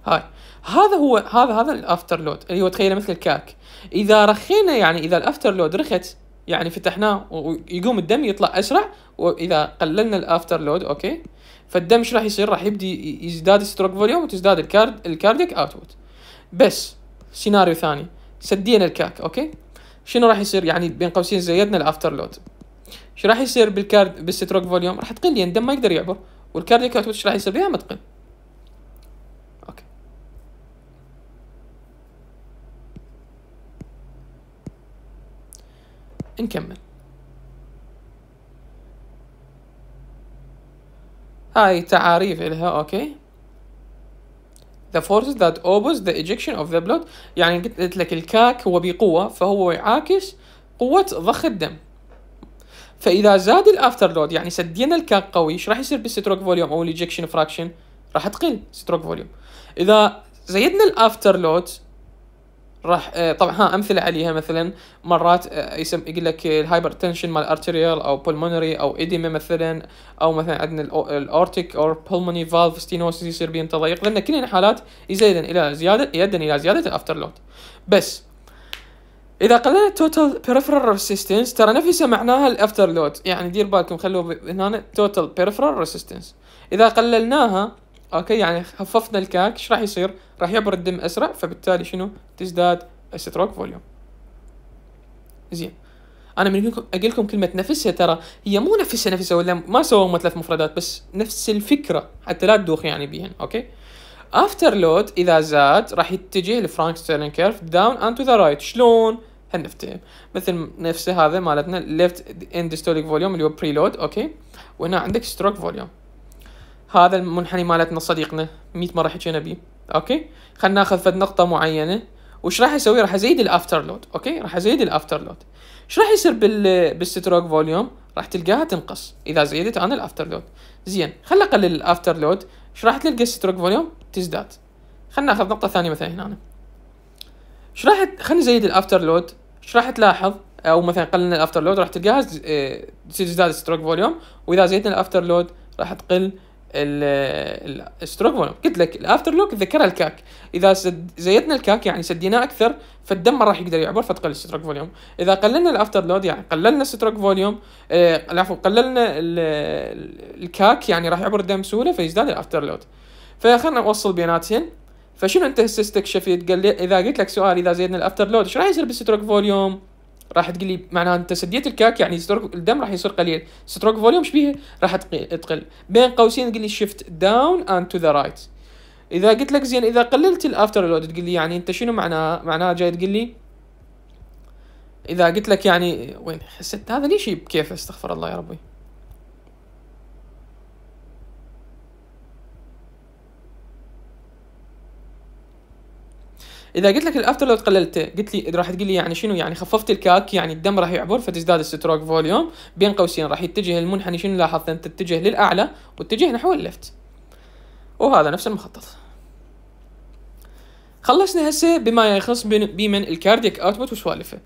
هاي هذا هو هذا هذا الافتر لود اللي هو تخيله مثل الكاك اذا رخينا يعني اذا الافتر لود رخت يعني فتحناه ويقوم الدم يطلع اسرع واذا قللنا الافتر لود اوكي فالدم ايش راح يصير راح يبدي يزداد ستروك فوليوم وتزداد الكارد الكارديك اوتبوت بس سيناريو ثاني سدينا الكاك اوكي شنو راح يصير يعني بين قوسين زيدنا الافتر لود شو راح يصير بالكارد بالستروك فوليوم راح تقل لان يعني الدم ما يقدر يعبر والكارديو اكتيفيتي ايش راح يصير بها ما تقل اوكي نكمل هاي تعاريف لها اوكي the forces that oppose the ejection of the blood يعني قلت لك الكاك هو بقوة فهو يعاكس قوة ضخ الدم فاذا زاد الافتر لود يعني سدينا الكاك قوي ايش راح يصير بالستروك فوليوم او الايجكشن فراكشن راح تقل ستروك فوليوم اذا زيدنا الافتر لود راح آه، طبعا ها امثله عليها مثلا مرات آه، يسم يقول لك الهايبر تنشن مال ارتيريال او بولمونري او ايديما مثلا او مثلا عندنا الاورتيك او بولموني فالف ستينوسيس يصير بين تضيق لان كلنا حالات يزيدن الى زياده يدن الى زياده الافتر لود بس اذا قللنا توتال بيرفرال ريسيستنس ترى نفسها معناها الافتر لود يعني دير بالكم خلوه هنا توتال بيرفرال ريسيستنس اذا قللناها اوكي يعني خففنا الكاك ايش راح يصير؟ راح يبرد الدم اسرع فبالتالي شنو؟ تزداد الستروك فوليوم. زين انا من اقول لكم كلمه نفسها ترى هي مو نفسها نفسها ولا ما سووا هم ثلاث مفردات بس نفس الفكره حتى لا تدوخ يعني بيهن اوكي؟ افتر لود اذا زاد راح يتجه لفرانك ستيرن كيرف داون اند تو ذا رايت شلون؟ هالنفتي مثل نفسه هذا مالتنا ليفت اند ديستوليك فوليوم اللي هو بريلود اوكي وهنا عندك ستروك فوليوم هذا المنحني مالتنا صديقنا 100 مره حكينا بيه اوكي خلينا ناخذ فد نقطه معينه وش راح اسوي راح ازيد الافتر لود اوكي راح ازيد الافتر لود ايش راح يصير بال بالستروك فوليوم راح تلقاها تنقص اذا زيدت انا الافتر لود زين خلنا اقلل الافتر لود ايش راح تلقى الستروك فوليوم تزداد خلنا ناخذ نقطه ثانيه مثلا هنا ايش راح خلينا نزيد الافتر لود ايش راح تلاحظ او مثلا قلنا الافتر لود راح تلقاها تزداد ستروك فوليوم واذا زيدنا الافتر لود راح تقل الستروك فوليوم قلت لك الافتر لود تذكرها الكاك اذا زيدنا الكاك يعني سديناه اكثر فالدم ما راح يقدر يعبر فتقل الستروك فوليوم اذا قللنا الافتر لود يعني قللنا الستروك إيه، فوليوم عفوا قللنا الكاك يعني راح يعبر الدم بسهوله فيزداد الافتر لود فخلنا نوصل بيناتهم فشنو انت هسه استكشفت؟ قال لي اذا قلت لك سؤال اذا زيدنا الافتر لود ايش راح يصير بالستروك فوليوم؟ راح تقول لي معناها انت سديت الكاك يعني ستروك الدم راح يصير قليل، ستروك فوليوم شبيه راح تقل، بين قوسين تقول لي شيفت داون اند تو ذا رايت. اذا قلت لك زين اذا قللت الافتر لود تقول لي يعني انت شنو معناها؟ معناها جاي تقول لي اذا قلت لك يعني وين حسيت هذا ليش بكيفه استغفر الله يا ربي. اذا قلت لك الافتر لود قللته قلت لي راح تقول لي يعني شنو يعني خففت الكاك يعني الدم راح يعبر فتزداد الستروك فوليوم بين قوسين راح يتجه المنحني شنو لاحظت انت تتجه للاعلى واتجه نحو اللفت وهذا نفس المخطط خلصنا هسه بما يخص بمن الكارديك اوتبوت وسوالفه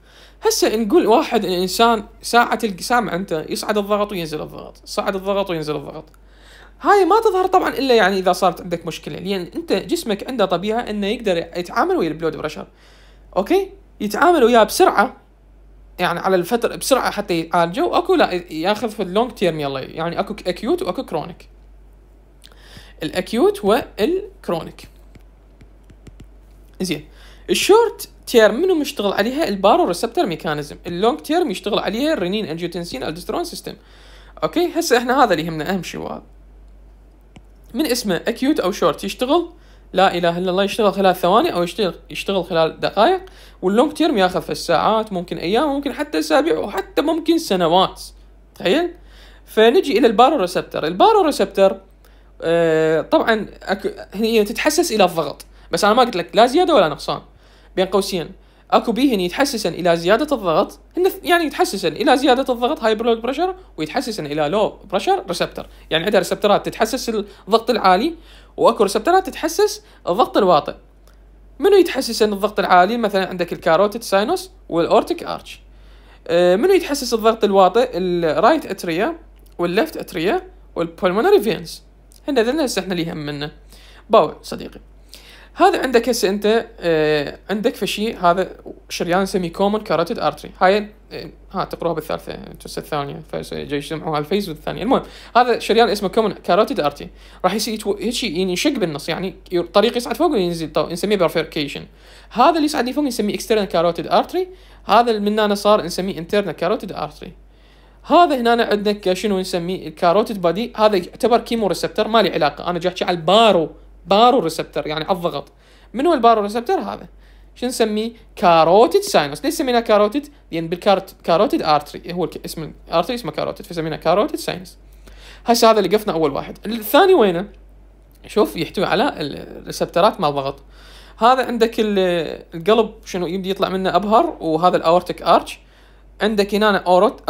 هسه نقول واحد الانسان ساعه سامع انت يصعد الضغط وينزل الضغط صعد الضغط وينزل الضغط هاي ما تظهر طبعا الا يعني اذا صارت عندك مشكله لان يعني انت جسمك عنده طبيعه انه يقدر يتعامل ويا البلود بريشر اوكي يتعامل وياه بسرعه يعني على الفترة بسرعة حتى يعالجه واكو لا ياخذ في اللونج تيرم يلا يعني اكو اكيوت واكو كرونيك الاكيوت والكرونيك زين الشورت تيرم منو مشتغل عليها البارو ريسبتر ميكانيزم اللونج تيرم يشتغل عليها الرينين انجيوتنسين الدسترون سيستم اوكي هسه احنا هذا اللي يهمنا اهم شيء وهذا من اسمه اكيوت او شورت يشتغل لا اله الا الله يشتغل خلال ثواني او يشتغل يشتغل خلال دقائق واللونج تيرم ياخذ ساعات الساعات ممكن ايام ممكن حتى اسابيع وحتى ممكن سنوات تخيل فنجي الى البارو ريسبتر البارو ريسبتر آه طبعا هي تتحسس الى الضغط بس انا ما قلت لك لا زياده ولا نقصان بين قوسين اكو بيهن يتحسسن الى زياده الضغط هن يعني يتحسسن الى زياده الضغط هاي بلود بريشر ويتحسسن الى لو بريشر ريسبتر يعني عندها ريسبترات تتحسس الضغط العالي واكو ريسبترات تتحسس الضغط الواطئ منو يتحسسن الضغط العالي مثلا عندك الكاروتيد ساينوس والاورتيك ارش منو يتحسس الضغط الواطئ الرايت اتريا والليفت اتريا والبولمونري فينز هن ذلنا هسه احنا اللي يهمنا باوع صديقي هذا عندك هسه انت آه عندك فشي هذا شريان نسميه كومن كاروتيد ارتري هاي آه ها تقروها بالثالثه الجلسه الثانيه فجاي على الفيز والثانيه المهم هذا شريان اسمه كومن كاروتيد ارتري راح يصير يعني ينشق بالنص يعني الطريق يصعد فوق وينزل طو... نسميه بيرفيركيشن هذا اللي يصعد فوق نسميه اكسترنال كاروتيد ارتري هذا اللي من هنا صار نسميه انترنال كاروتيد ارتري هذا هنا عندك شنو نسميه الكاروتيد بادي هذا يعتبر كيمو ريسبتر ما لي علاقه انا جاي احكي على البارو بارو ريسبتر يعني الضغط من هو البارو ريسبتر هذا شو نسميه كاروتيد ساينس ليش سميناه كاروتيد لان بالكاروتيد ارتري هو اسم الارتري اسمه كاروتيد فسميناه كاروتيد ساينس هسه هذا اللي قفنا اول واحد الثاني وينه شوف يحتوي على الريسبترات مال الضغط هذا عندك القلب شنو يبدي يطلع منه ابهر وهذا الاورتيك ارش عندك هنا اوروت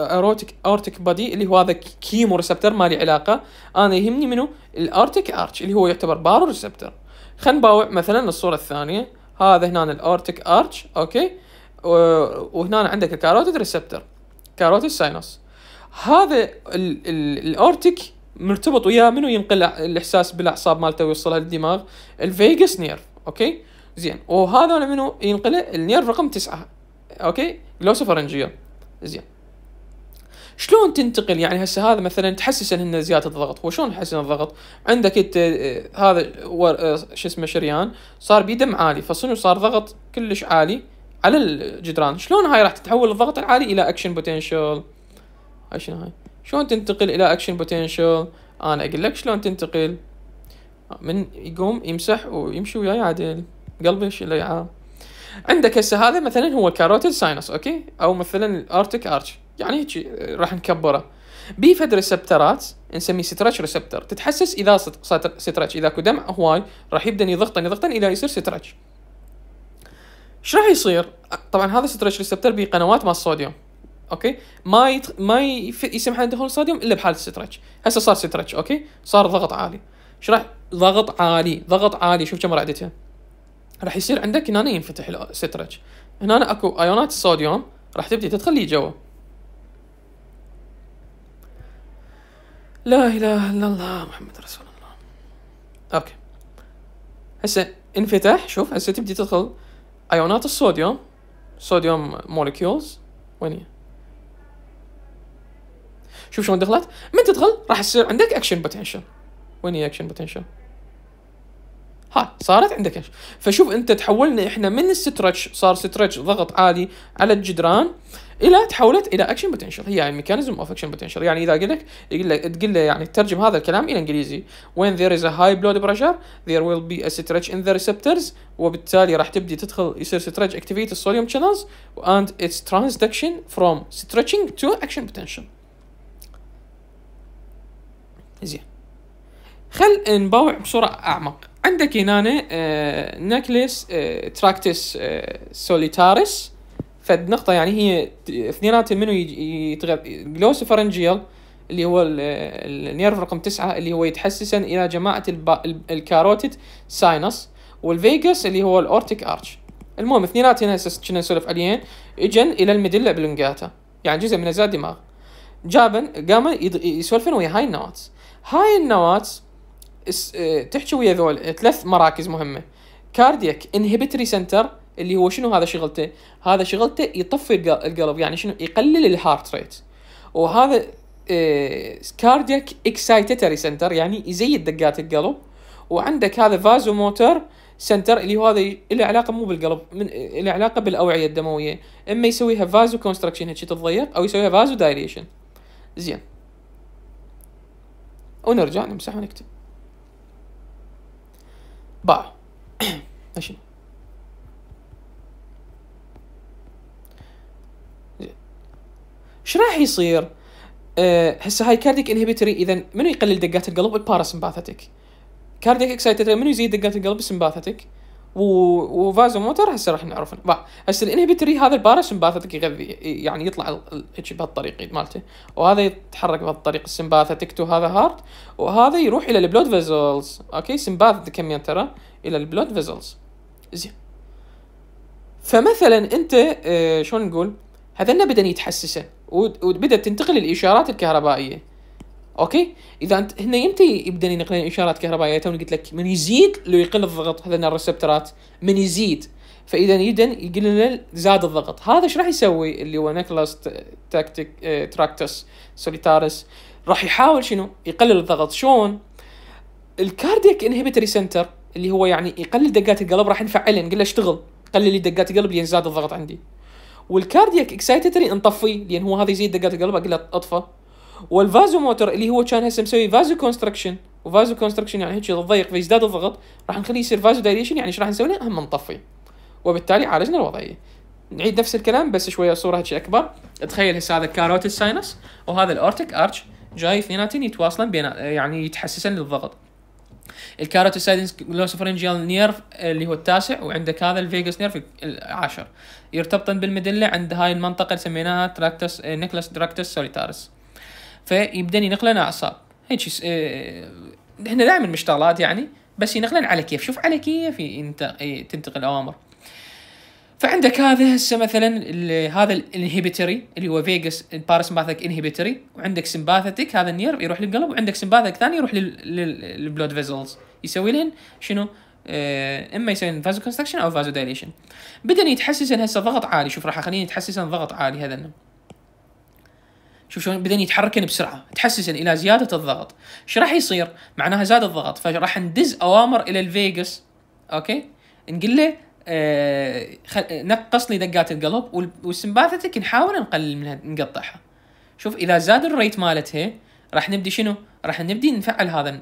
اروتيك اورتيك بادي اللي هو هذا كيمو ريسبتر ما لي علاقه انا يهمني منه الارتيك ارتش اللي هو يعتبر بارو ريسبتر خلينا نباوع مثلا الصوره الثانيه هذا هنا الارتيك ارتش اوكي وهنا عندك الكاروتيد ريسبتر كاروتيد ساينوس هذا الارتيك مرتبط وياه منو ينقل الاحساس بالاعصاب مالته ويوصلها للدماغ الفيجاس نيرف اوكي زين وهذا منو ينقله النيرف رقم تسعة اوكي جلوسفرنجيا زين شلون تنتقل يعني هسه هذا مثلا تحسس ان زياده الضغط هو شلون يحسن الضغط عندك انت آه، هذا آه، شو اسمه شريان صار بيدم عالي فصنو صار ضغط كلش عالي على الجدران شلون هاي راح تتحول الضغط العالي الى اكشن بوتنشل هاي شنو هاي شلون تنتقل الى اكشن بوتنشل انا اقول لك شلون تنتقل من يقوم يمسح ويمشي وياي عدل قلبي شليعه عندك هسه هذا مثلا هو كاروتيد ساينس اوكي او مثلا الارتك ارتش يعني هيك راح نكبره بي فد ريسبترات نسميه سترتش ريسبتر تتحسس اذا سترتش اذا اكو دمع هواي راح يبدا يضغطن يضغطن الى يصير سترتش ايش راح يصير طبعا هذا سترتش ريسبتر قنوات مال الصوديوم اوكي ما يتخ... ما يسمح له دخول الصوديوم الا بحاله سترتش هسه صار سترتش اوكي صار ضغط عالي ايش راح ضغط عالي ضغط عالي شوف كم رعدتها راح يصير عندك هنا ينفتح السترتش هنا اكو ايونات الصوديوم راح تبدي تدخل لي جوا لا اله الا الله محمد رسول الله اوكي هسه انفتح شوف هسه تبدي تدخل ايونات الصوديوم صوديوم مولكيولز وين هي شوف شلون دخلت من تدخل راح يصير عندك اكشن بوتنشل وين هي اكشن بوتنشل ها صارت عندك ايش فشوف انت تحولنا احنا من السترتش صار سترتش ضغط عالي على الجدران الى تحولت الى اكشن بوتنشل هي ميكانيزم اوف اكشن بوتنشل يعني اذا قلت لك يقول لك تقول له يعني ترجم هذا الكلام الى انجليزي when there is a high blood pressure there will be a stretch in the receptors وبالتالي راح تبدي تدخل يصير stretch activate الصوديوم channels and its transduction from stretching to action potential زين خل نبوع بصوره اعمق عندك هنا آه نكليس آه تراكتس آه سوليتاريس فد نقطة يعني هي اثنيناتهم منو يتغذى جلوسوفرنجيال اللي هو النيرف رقم تسعة اللي هو يتحسسا إلى جماعة الكاروتيد ساينس والفيجاس اللي هو الأورتيك أرش المهم اثنيناتهم هنا كنا نسولف عليهن اجن إلى الميدلا بلونجاتا يعني جزء من أجزاء الدماغ جابن قام يسولفن ويا هاي النواة هاي النواة آه، تحكي ويا ذول آه، ثلاث مراكز مهمه كاردياك انهبيتري سنتر اللي هو شنو هذا شغلته؟ هذا شغلته يطفي القلب يعني شنو يقلل الهارت ريت وهذا كاردياك اكسايتاتري سنتر يعني يزيد دقات القلب وعندك هذا فازو موتر سنتر اللي هو هذا له علاقه مو بالقلب من آه، له علاقه بالاوعيه الدمويه اما يسويها فازو كونستركشن هيك تتضيق او يسويها فازو دايليشن زين ونرجع نمسح ونكتب باع ماشي ايش راح يصير؟ أه هسه هاي كارديك انهبيتري اذا منو يقلل دقات القلب؟ الباراسمباثيتك كارديك اكسايتد منو يزيد دقات القلب؟ السمباثيتك وفازو موتور هسه راح نعرف هسه الانهبيتري هذا سمباثتك يغذي يعني يطلع بهالطريق مالته وهذا يتحرك بهالطريق سمباثتك تو هذا هارت وهذا يروح الى البلود فيزلز اوكي سمباث كم ترى الى البلود فيزلز زين فمثلا انت اه شلون نقول هذا بدا يتحسسه وبدات تنتقل الاشارات الكهربائيه اوكي اذا انت هنا يمتى يبدا ينقل اشارات كهربائيه يعني توني قلت لك من يزيد لو يقل الضغط هذين الريسبترات من يزيد فاذا يدا يقل زاد الضغط هذا ايش راح يسوي اللي هو نيكلاس تاكتيك تراكتس سوليتارس راح يحاول شنو يقلل الضغط شلون الكاردياك انهبيتري سنتر اللي هو يعني يقلل دقات القلب راح نفعله نقول له اشتغل قلل لي دقات القلب لين زاد الضغط عندي والكاردياك اكسايتري نطفيه لان هو هذا يزيد دقات القلب اقول له اطفى والفازو موتور اللي هو كان هسه مسوي فازو كونستركشن وفازو كونستركشن يعني هيك ضيق فيزداد الضغط راح نخليه يصير فازو دايليشن يعني ايش راح نسوي له؟ هم نطفي وبالتالي عالجنا الوضعيه نعيد نفس الكلام بس شويه صوره هيك اكبر تخيل هسه هذا الكاروتيد ساينس وهذا الاورتيك ارش جاي اثنيناتهم يتواصلن بين يعني يتحسسن للضغط الكاروت ساينس لوسفرنجيال نيرف اللي هو التاسع وعندك هذا الفيجاس نيرف العاشر يرتبطن بالمدله عند هاي المنطقه اللي سميناها تراكتس نيكلاس دراكتس سوليتارس فيبداني نقلن اعصاب هيك اه احنا دائما مشتغلات يعني بس ينقلن على كيف شوف على كيف إيه، تنتقل الاوامر فعندك هذا هسه مثلا هذا الانهبيتري اللي هو فيجاس الباراسمباثيك انهبيتوري وعندك سمباثيتك هذا النيرف يروح للقلب وعندك سمباثيك ثاني يروح للبلود فيزلز يسوي لهن شنو؟ آه، اما يسوي فازو كونستكشن او فازو دايليشن بدا يتحسسن هسه ضغط عالي شوف راح اخليني يتحسسن ضغط عالي هذا النوع شوف شلون بدن يتحركن بسرعه تحسسن الى زياده الضغط ايش راح يصير معناها زاد الضغط فراح ندز اوامر الى الفيجس اوكي نقول له آه نقص لي دقات القلب والسمباثيتك نحاول نقلل منها نقطعها شوف اذا زاد الريت مالتها راح نبدي شنو راح نبدي نفعل هذا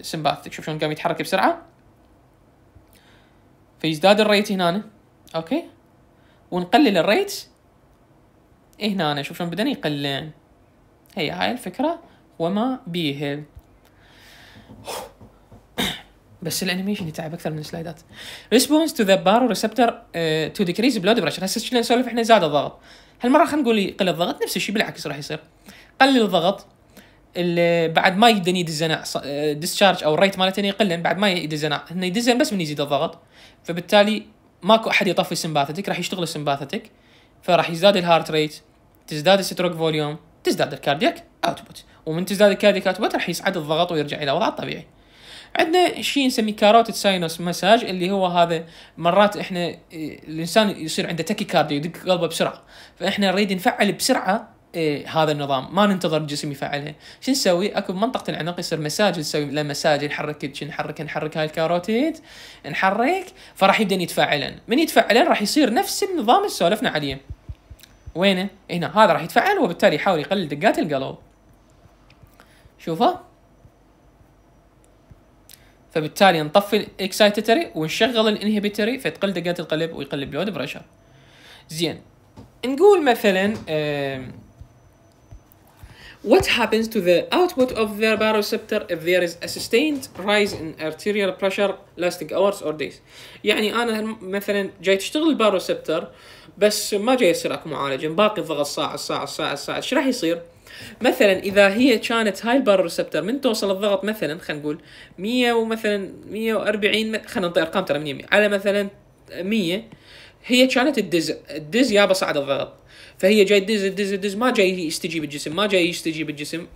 السمباثيتك شوف شلون قام يتحرك بسرعه فيزداد الريت هنا اوكي ونقلل الريت هنا شوف شلون بدنا يقلل هي هاي الفكرة وما بيها بس الانيميشن يتعب اكثر من السلايدات ريسبونس تو ذا بارو ريسبتر تو ديكريز بلود بريشر هسه كنا نسولف احنا زاد الضغط هالمره خلينا نقول يقل الضغط نفس الشيء بالعكس راح يصير قلل الضغط بعد ما يدن يدزن ديسشارج uh, او الريت مالته يقلن بعد ما يدزنا انه يدزن بس من يزيد الضغط فبالتالي ماكو احد يطفي السمباثتك راح يشتغل السمباثتك فراح يزداد الهارت ريت تزداد الستروك فوليوم تزداد الكاردياك اوتبوت ومن تزداد الكاردياك اوتبوت راح يصعد الضغط ويرجع الى وضعه الطبيعي عندنا شيء نسميه كاروتيد ساينوس مساج اللي هو هذا مرات احنا إيه، الانسان يصير عنده تكي كارديو يدق قلبه بسرعه فاحنا نريد نفعل بسرعه اه هذا النظام ما ننتظر الجسم يفعلها شو نسوي اكو بمنطقه العنق يصير مساج نسوي له مساج نحرك نحرك نحرك هاي الكاروتيد نحرك فراح يبدا يتفاعلن من يتفاعلن راح يصير نفس النظام اللي سولفنا عليه وينه؟ هنا هذا راح يتفعل وبالتالي يحاول يقلل دقات القلب شوفه فبالتالي نطفي الاكسايتاتوري ونشغل الانهبيتري فتقل دقات القلب ويقلل بلود بريشر زين نقول مثلا What happens to the output of the baroreceptor if there is a sustained rise in arterial pressure lasting hours or days؟ يعني انا مثلا جاي تشتغل الباروسبتر بس ما جاي يصير اكو معالج باقي الضغط ساعه ساعه ساعه ساعه ايش راح يصير؟ مثلا اذا هي كانت هاي ريسبتر من توصل الضغط مثلا خلينا نقول 100 ومثلا 140 خلينا نعطي ارقام ترى 100 على مثلا 100 هي كانت الدز الدز يابا صعد الضغط فهي جاي تدز تدز تدز ما جاي يستجيب الجسم ما جاي يستجيب الجسم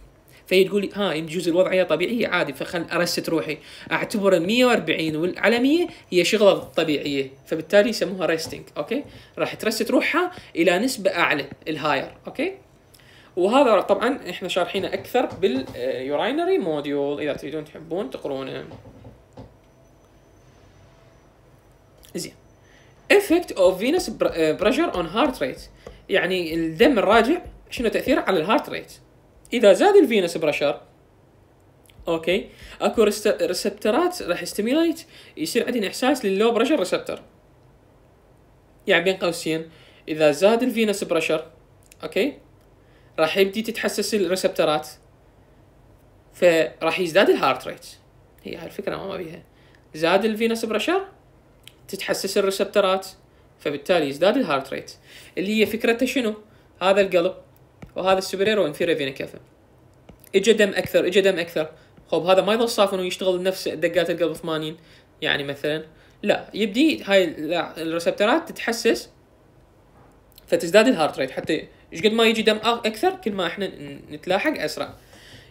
فهي تقول ها يجوز الوضعيه طبيعيه عادي فخل ارست روحي اعتبر ال 140 على 100 هي شغله طبيعيه فبالتالي يسموها ريستنج اوكي راح ترست روحها الى نسبه اعلى الهاير اوكي وهذا طبعا احنا شارحينه اكثر باليوراينري موديول اذا تريدون تحبون تقرونه زين effect of venous آه، pressure on heart rate يعني الدم الراجع شنو تاثيره على الهارت ريت اذا زاد الفينس برشر اوكي اكو ريسبترات راح استيميليت يصير عندنا احساس لللو برشر ريسبتر يعني بين قوسين اذا زاد الفينس برشر اوكي راح يبدي تتحسس الريسبترات فراح يزداد الهارت ريت هي هاي الفكره ما بيها زاد الفينس برشر تتحسس الريسبترات فبالتالي يزداد الهارت ريت اللي هي فكرتها شنو هذا القلب وهذا السوبر هيرو انفيريا فينا كفن اجى دم اكثر اجى دم اكثر خب هذا ما يظل صافن ويشتغل نفس دقات القلب 80 يعني مثلا لا يبدي هاي الريسبترات تتحسس فتزداد الهارت ريت حتى ايش قد ما يجي دم اكثر كل ما احنا نتلاحق اسرع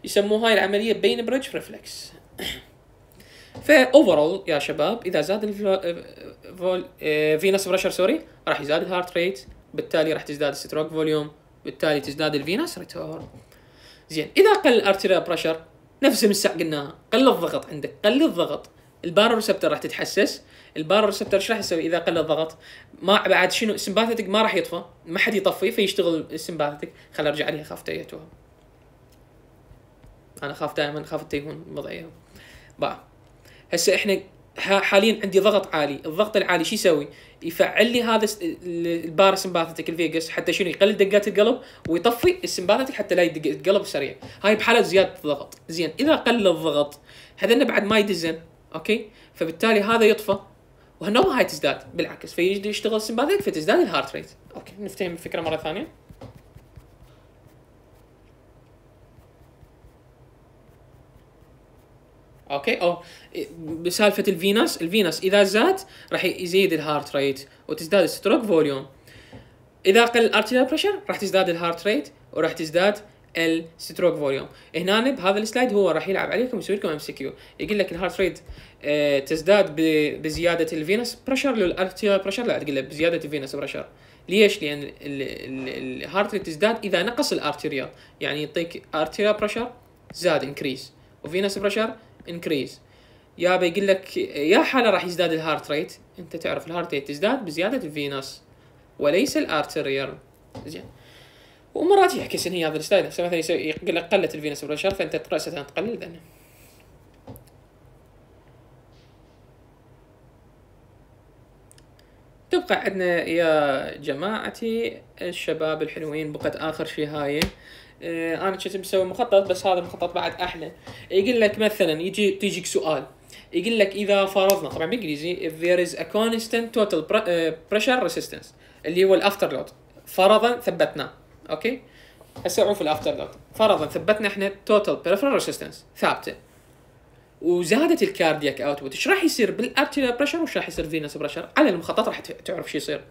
يسموها هاي العمليه بين بريدج ريفلكس فا اوفرول يا شباب اذا زاد الفول آه، آه، آه، فينس بريشر سوري راح يزداد الهارت ريت بالتالي راح تزداد الستروك فوليوم بالتالي تزداد الفينس ريتور زين اذا قل الارتيريال بريشر نفس المساء قلناها قل الضغط عندك قل الضغط البارو ريسبتر راح تتحسس البارو ريسبتر ايش راح يسوي اذا قل الضغط ما بعد شنو السمباثيتك ما راح يطفى ما حد يطفيه فيشتغل السمباثيتك خل ارجع عليها خاف توهم انا خاف دائما خاف التيهون وضعيه بقى هسه احنا حاليا عندي ضغط عالي الضغط العالي شو يسوي يفعل لي هذا الباراسمباثيتك الفيجاس حتى شنو يقلل دقات القلب ويطفي السمباثيتك حتى لا يدق القلب سريع هاي بحاله زياده الضغط زين اذا قل الضغط هذا بعد ما يدزن اوكي فبالتالي هذا يطفى وهنا ما هاي تزداد بالعكس فيشتغل السمباثيك فتزداد الهارت ريت اوكي نفتهم الفكره مره ثانيه اوكي او بسالفه الفينس الفينس اذا زاد راح يزيد الهارت ريت وتزداد الستروك فوليوم اذا قل الارتيريال بريشر راح تزداد الهارت ريت وراح تزداد الستروك فوليوم هنا بهذا السلايد هو راح يلعب عليكم يسوي لكم ام سي كيو يقول لك الهارت ريت آه، تزداد بزياده الفينس بريشر لو بريشر لا تقول له بزياده الفينس بريشر ليش؟ لان الهارت ريت تزداد اذا نقص الارتيريال يعني يعطيك ارتيريال بريشر زاد انكريس وفينس بريشر انكريز يا بيقول لك يا حاله راح يزداد الهارت ريت انت تعرف الهارت ريت تزداد بزياده الفينوس وليس الارتيريال زين ومرات يعكس ان هي هذا الستايل مثلا يقول لك قلت الفينوس بريشر فانت راسا تقلل لانه تبقى عندنا يا جماعتي الشباب الحلوين بقت اخر شيء هاي آه، انا كنت مسوي مخطط بس هذا المخطط بعد احلى يقول لك مثلا يجي تيجيك سؤال يقول لك اذا فرضنا طبعا بالانجليزي if there is a constant total آه، pressure resistance اللي هو الافتر لود فرضا ثبتناه اوكي هسه عوف الافتر لود فرضا ثبتنا احنا total peripheral resistance ثابته وزادت الكاردياك اوتبوت ايش راح يصير بالارتيريال بريشر وايش راح يصير فينس بريشر على المخطط راح تعرف شو يصير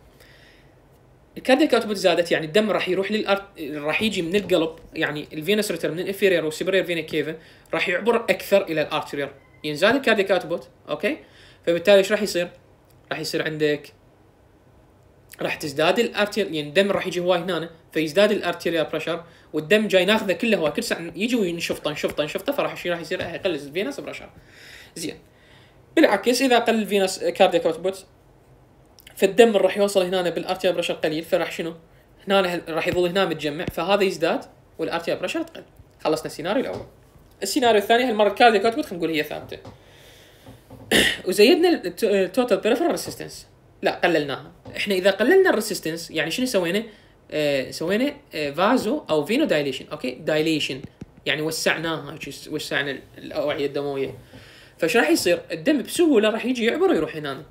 الكاردياك اوتبوت زادت يعني الدم راح يروح للارت راح يجي من القلب يعني الفينس ريتر من الانفيرير والسبرير فينا كيفا راح يعبر اكثر الى الارتيريال ينزاد يعني الكاردياك اوتبوت اوكي فبالتالي ايش راح يصير راح يصير عندك راح تزداد الارتيريال يعني الدم راح يجي هواي هنا فيزداد الارتيريال بريشر والدم جاي ناخذه كله هو كل ساعه يجي وينشف نشفطه نشفطه فراح الشيء راح يصير آه، يقلل الفينس برشر زين بالعكس اذا قل الفينس كاردياك اوتبوت فالدم راح يوصل هنا بالارتيا برشر قليل فراح شنو؟ هنا راح يظل هنا متجمع فهذا يزداد والارتيا برشر تقل خلصنا السيناريو الاول السيناريو الثاني هالمره الكارديو اوتبوت خلينا نقول هي ثابته وزيدنا التوتال بريفرال ريسيستنس لا قللناها احنا اذا قللنا الريسيستنس يعني شنو سوينا؟ آه، سوينا آه، فازو او فينو دايليشن اوكي دايليشن يعني وسعناها وسعنا الاوعيه الدمويه فايش راح يصير الدم بسهوله راح يجي يعبر ويروح هنا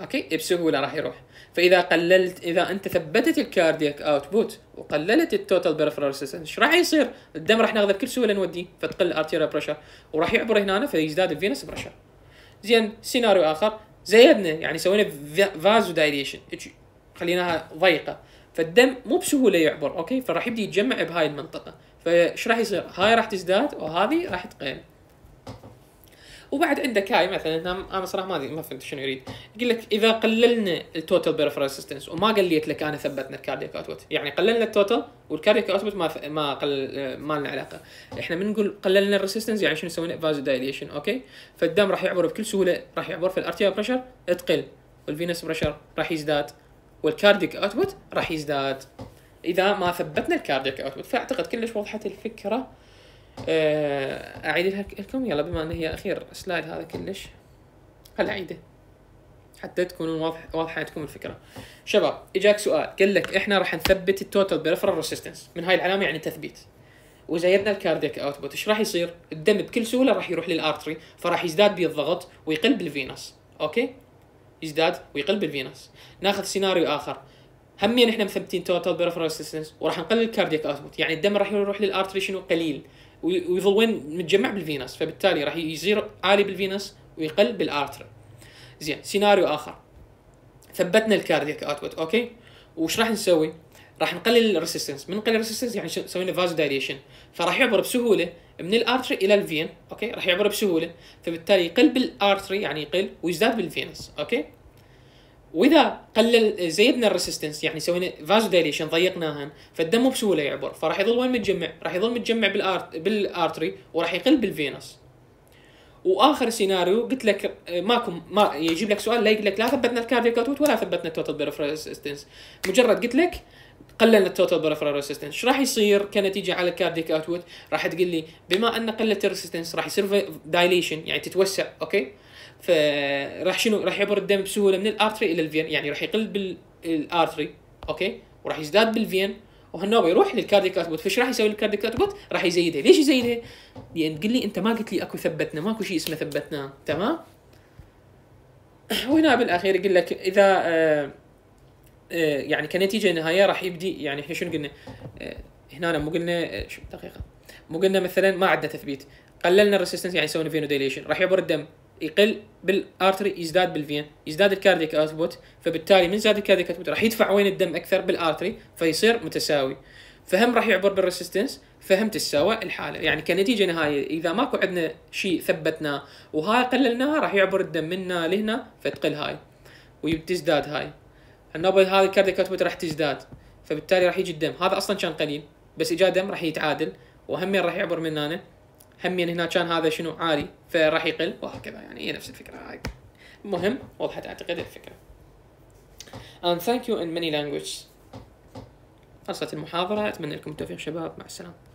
اوكي بسهوله راح يروح فاذا قللت اذا انت ثبتت الكاردياك اوتبوت وقللت التوتال بيرفرال ريسستنس ايش راح يصير؟ الدم راح ناخذه بكل سهوله نوديه فتقل الارتيريال بريشر وراح يعبر هنا فيزداد الفينس بريشر. زين سيناريو اخر زيدنا يعني سوينا فازو دايليشن خليناها ضيقه فالدم مو بسهوله يعبر اوكي فراح يبدي يتجمع بهاي المنطقه فايش راح يصير هاي راح تزداد وهذه راح تقل وبعد عندك هاي مثلا انا صراحه ما ادري ما فهمت شنو يريد يقول لك اذا قللنا التوتال بيرفرال ريسيستنس وما قليت لك انا ثبتنا الكاردياك اوتبوت يعني قللنا التوتال والكاردياك اوتبوت ما ما قل... ما لنا علاقه احنا بنقول قللنا الريسيستنس يعني شنو سوينا فازو دايليشن اوكي فالدم راح يعبر بكل سهوله راح يعبر في الارتيا بريشر تقل والفينس بريشر راح يزداد والكارديك اوتبوت راح يزداد اذا ما ثبتنا الكارديك اوتبوت فاعتقد كلش وضحت الفكره آه، اعيد لكم يلا بما ان هي اخير سلايد هذا كلش هلا اعيده حتى تكون واضح واضحه عندكم الفكره شباب اجاك سؤال قال لك احنا راح نثبت التوتال بريفرال ريسيستنس من هاي العلامه يعني تثبيت وزيدنا الكارديك اوتبوت ايش راح يصير الدم بكل سهوله راح يروح للارتري فراح يزداد به الضغط ويقل بالفينس اوكي يزداد ويقل بالفينوس ناخذ سيناريو اخر همين احنا مثبتين توتال بيرفر ريسستنس وراح نقلل الكاردياك اوتبوت يعني الدم راح يروح للارتري شنو قليل ويظل وين متجمع بالفينوس فبالتالي راح يصير عالي بالفينوس ويقل بالارتري زين سيناريو اخر ثبتنا الكاردياك اوتبوت اوكي وش راح نسوي راح نقلل الريسستنس من نقلل الريسستنس يعني سوينا فازو دايليشن فراح يعبر بسهوله من الارتري الى الفين اوكي راح يعبر بسهوله فبالتالي يقل بالارتري يعني يقل ويزداد بالفينس اوكي واذا قلل زيدنا الريسستنس يعني سوينا فازو دايليشن ضيقناها فالدم مو بسهوله يعبر فراح يظل وين متجمع؟ راح يظل متجمع بالارت بالارتري وراح يقل بالفينوس واخر سيناريو قلت لك ماكو ما يجيب لك سؤال لا يقول لك لا ثبتنا الكارديو اوتبوت ولا ثبتنا التوتال بريفرال ريسستنس مجرد قلت لك قللنا التوتال بريفرال ريسستنس ايش راح يصير كنتيجه على الكاردياك اوتوت راح تقول لي بما ان قلت الريسستنس راح يصير دايليشن يعني تتوسع اوكي فراح شنو راح يعبر الدم بسهوله من الارتري الى الفين يعني راح يقل بالارتري اوكي وراح يزداد بالفين وهالنوبه يروح للكارديك اوتبوت فايش راح يسوي الكارديك اوتبوت؟ راح يزيدها ليش يزيدها لان تقول لي انت ما قلت لي اكو ثبتنا ماكو شيء اسمه ثبتنا تمام وهنا بالاخير يقول لك اذا آه، آه، يعني كنتيجه نهائيه راح يبدي يعني احنا شنو قلنا آه، هنا مو قلنا دقيقه مو قلنا مثلا ما عندنا تثبيت قللنا الريسستنس يعني سوينا فينو ديليشن راح يعبر الدم يقل بالارتري يزداد بالفين يزداد الكارديك اوتبوت فبالتالي من زاد الكارديك اوتبوت راح يدفع وين الدم اكثر بالارتري فيصير متساوي فهم راح يعبر بالريسستنس فهم تتساوى الحاله يعني كنتيجه نهائيه اذا ماكو عندنا شيء ثبتناه وهاي قللناها راح يعبر الدم منا لهنا فتقل هاي وتزداد هاي النبض هذا الكارديك اوتبوت راح تزداد فبالتالي راح يجي الدم هذا اصلا كان قليل بس اجى دم راح يتعادل وهم راح يعبر من هنا همين هنا كان هذا شنو عالي فراح يقل وهكذا يعني هي نفس الفكره هاي المهم وضحت اعتقد الفكره and thank you in many languages خلصت المحاضره اتمنى لكم التوفيق شباب مع السلامه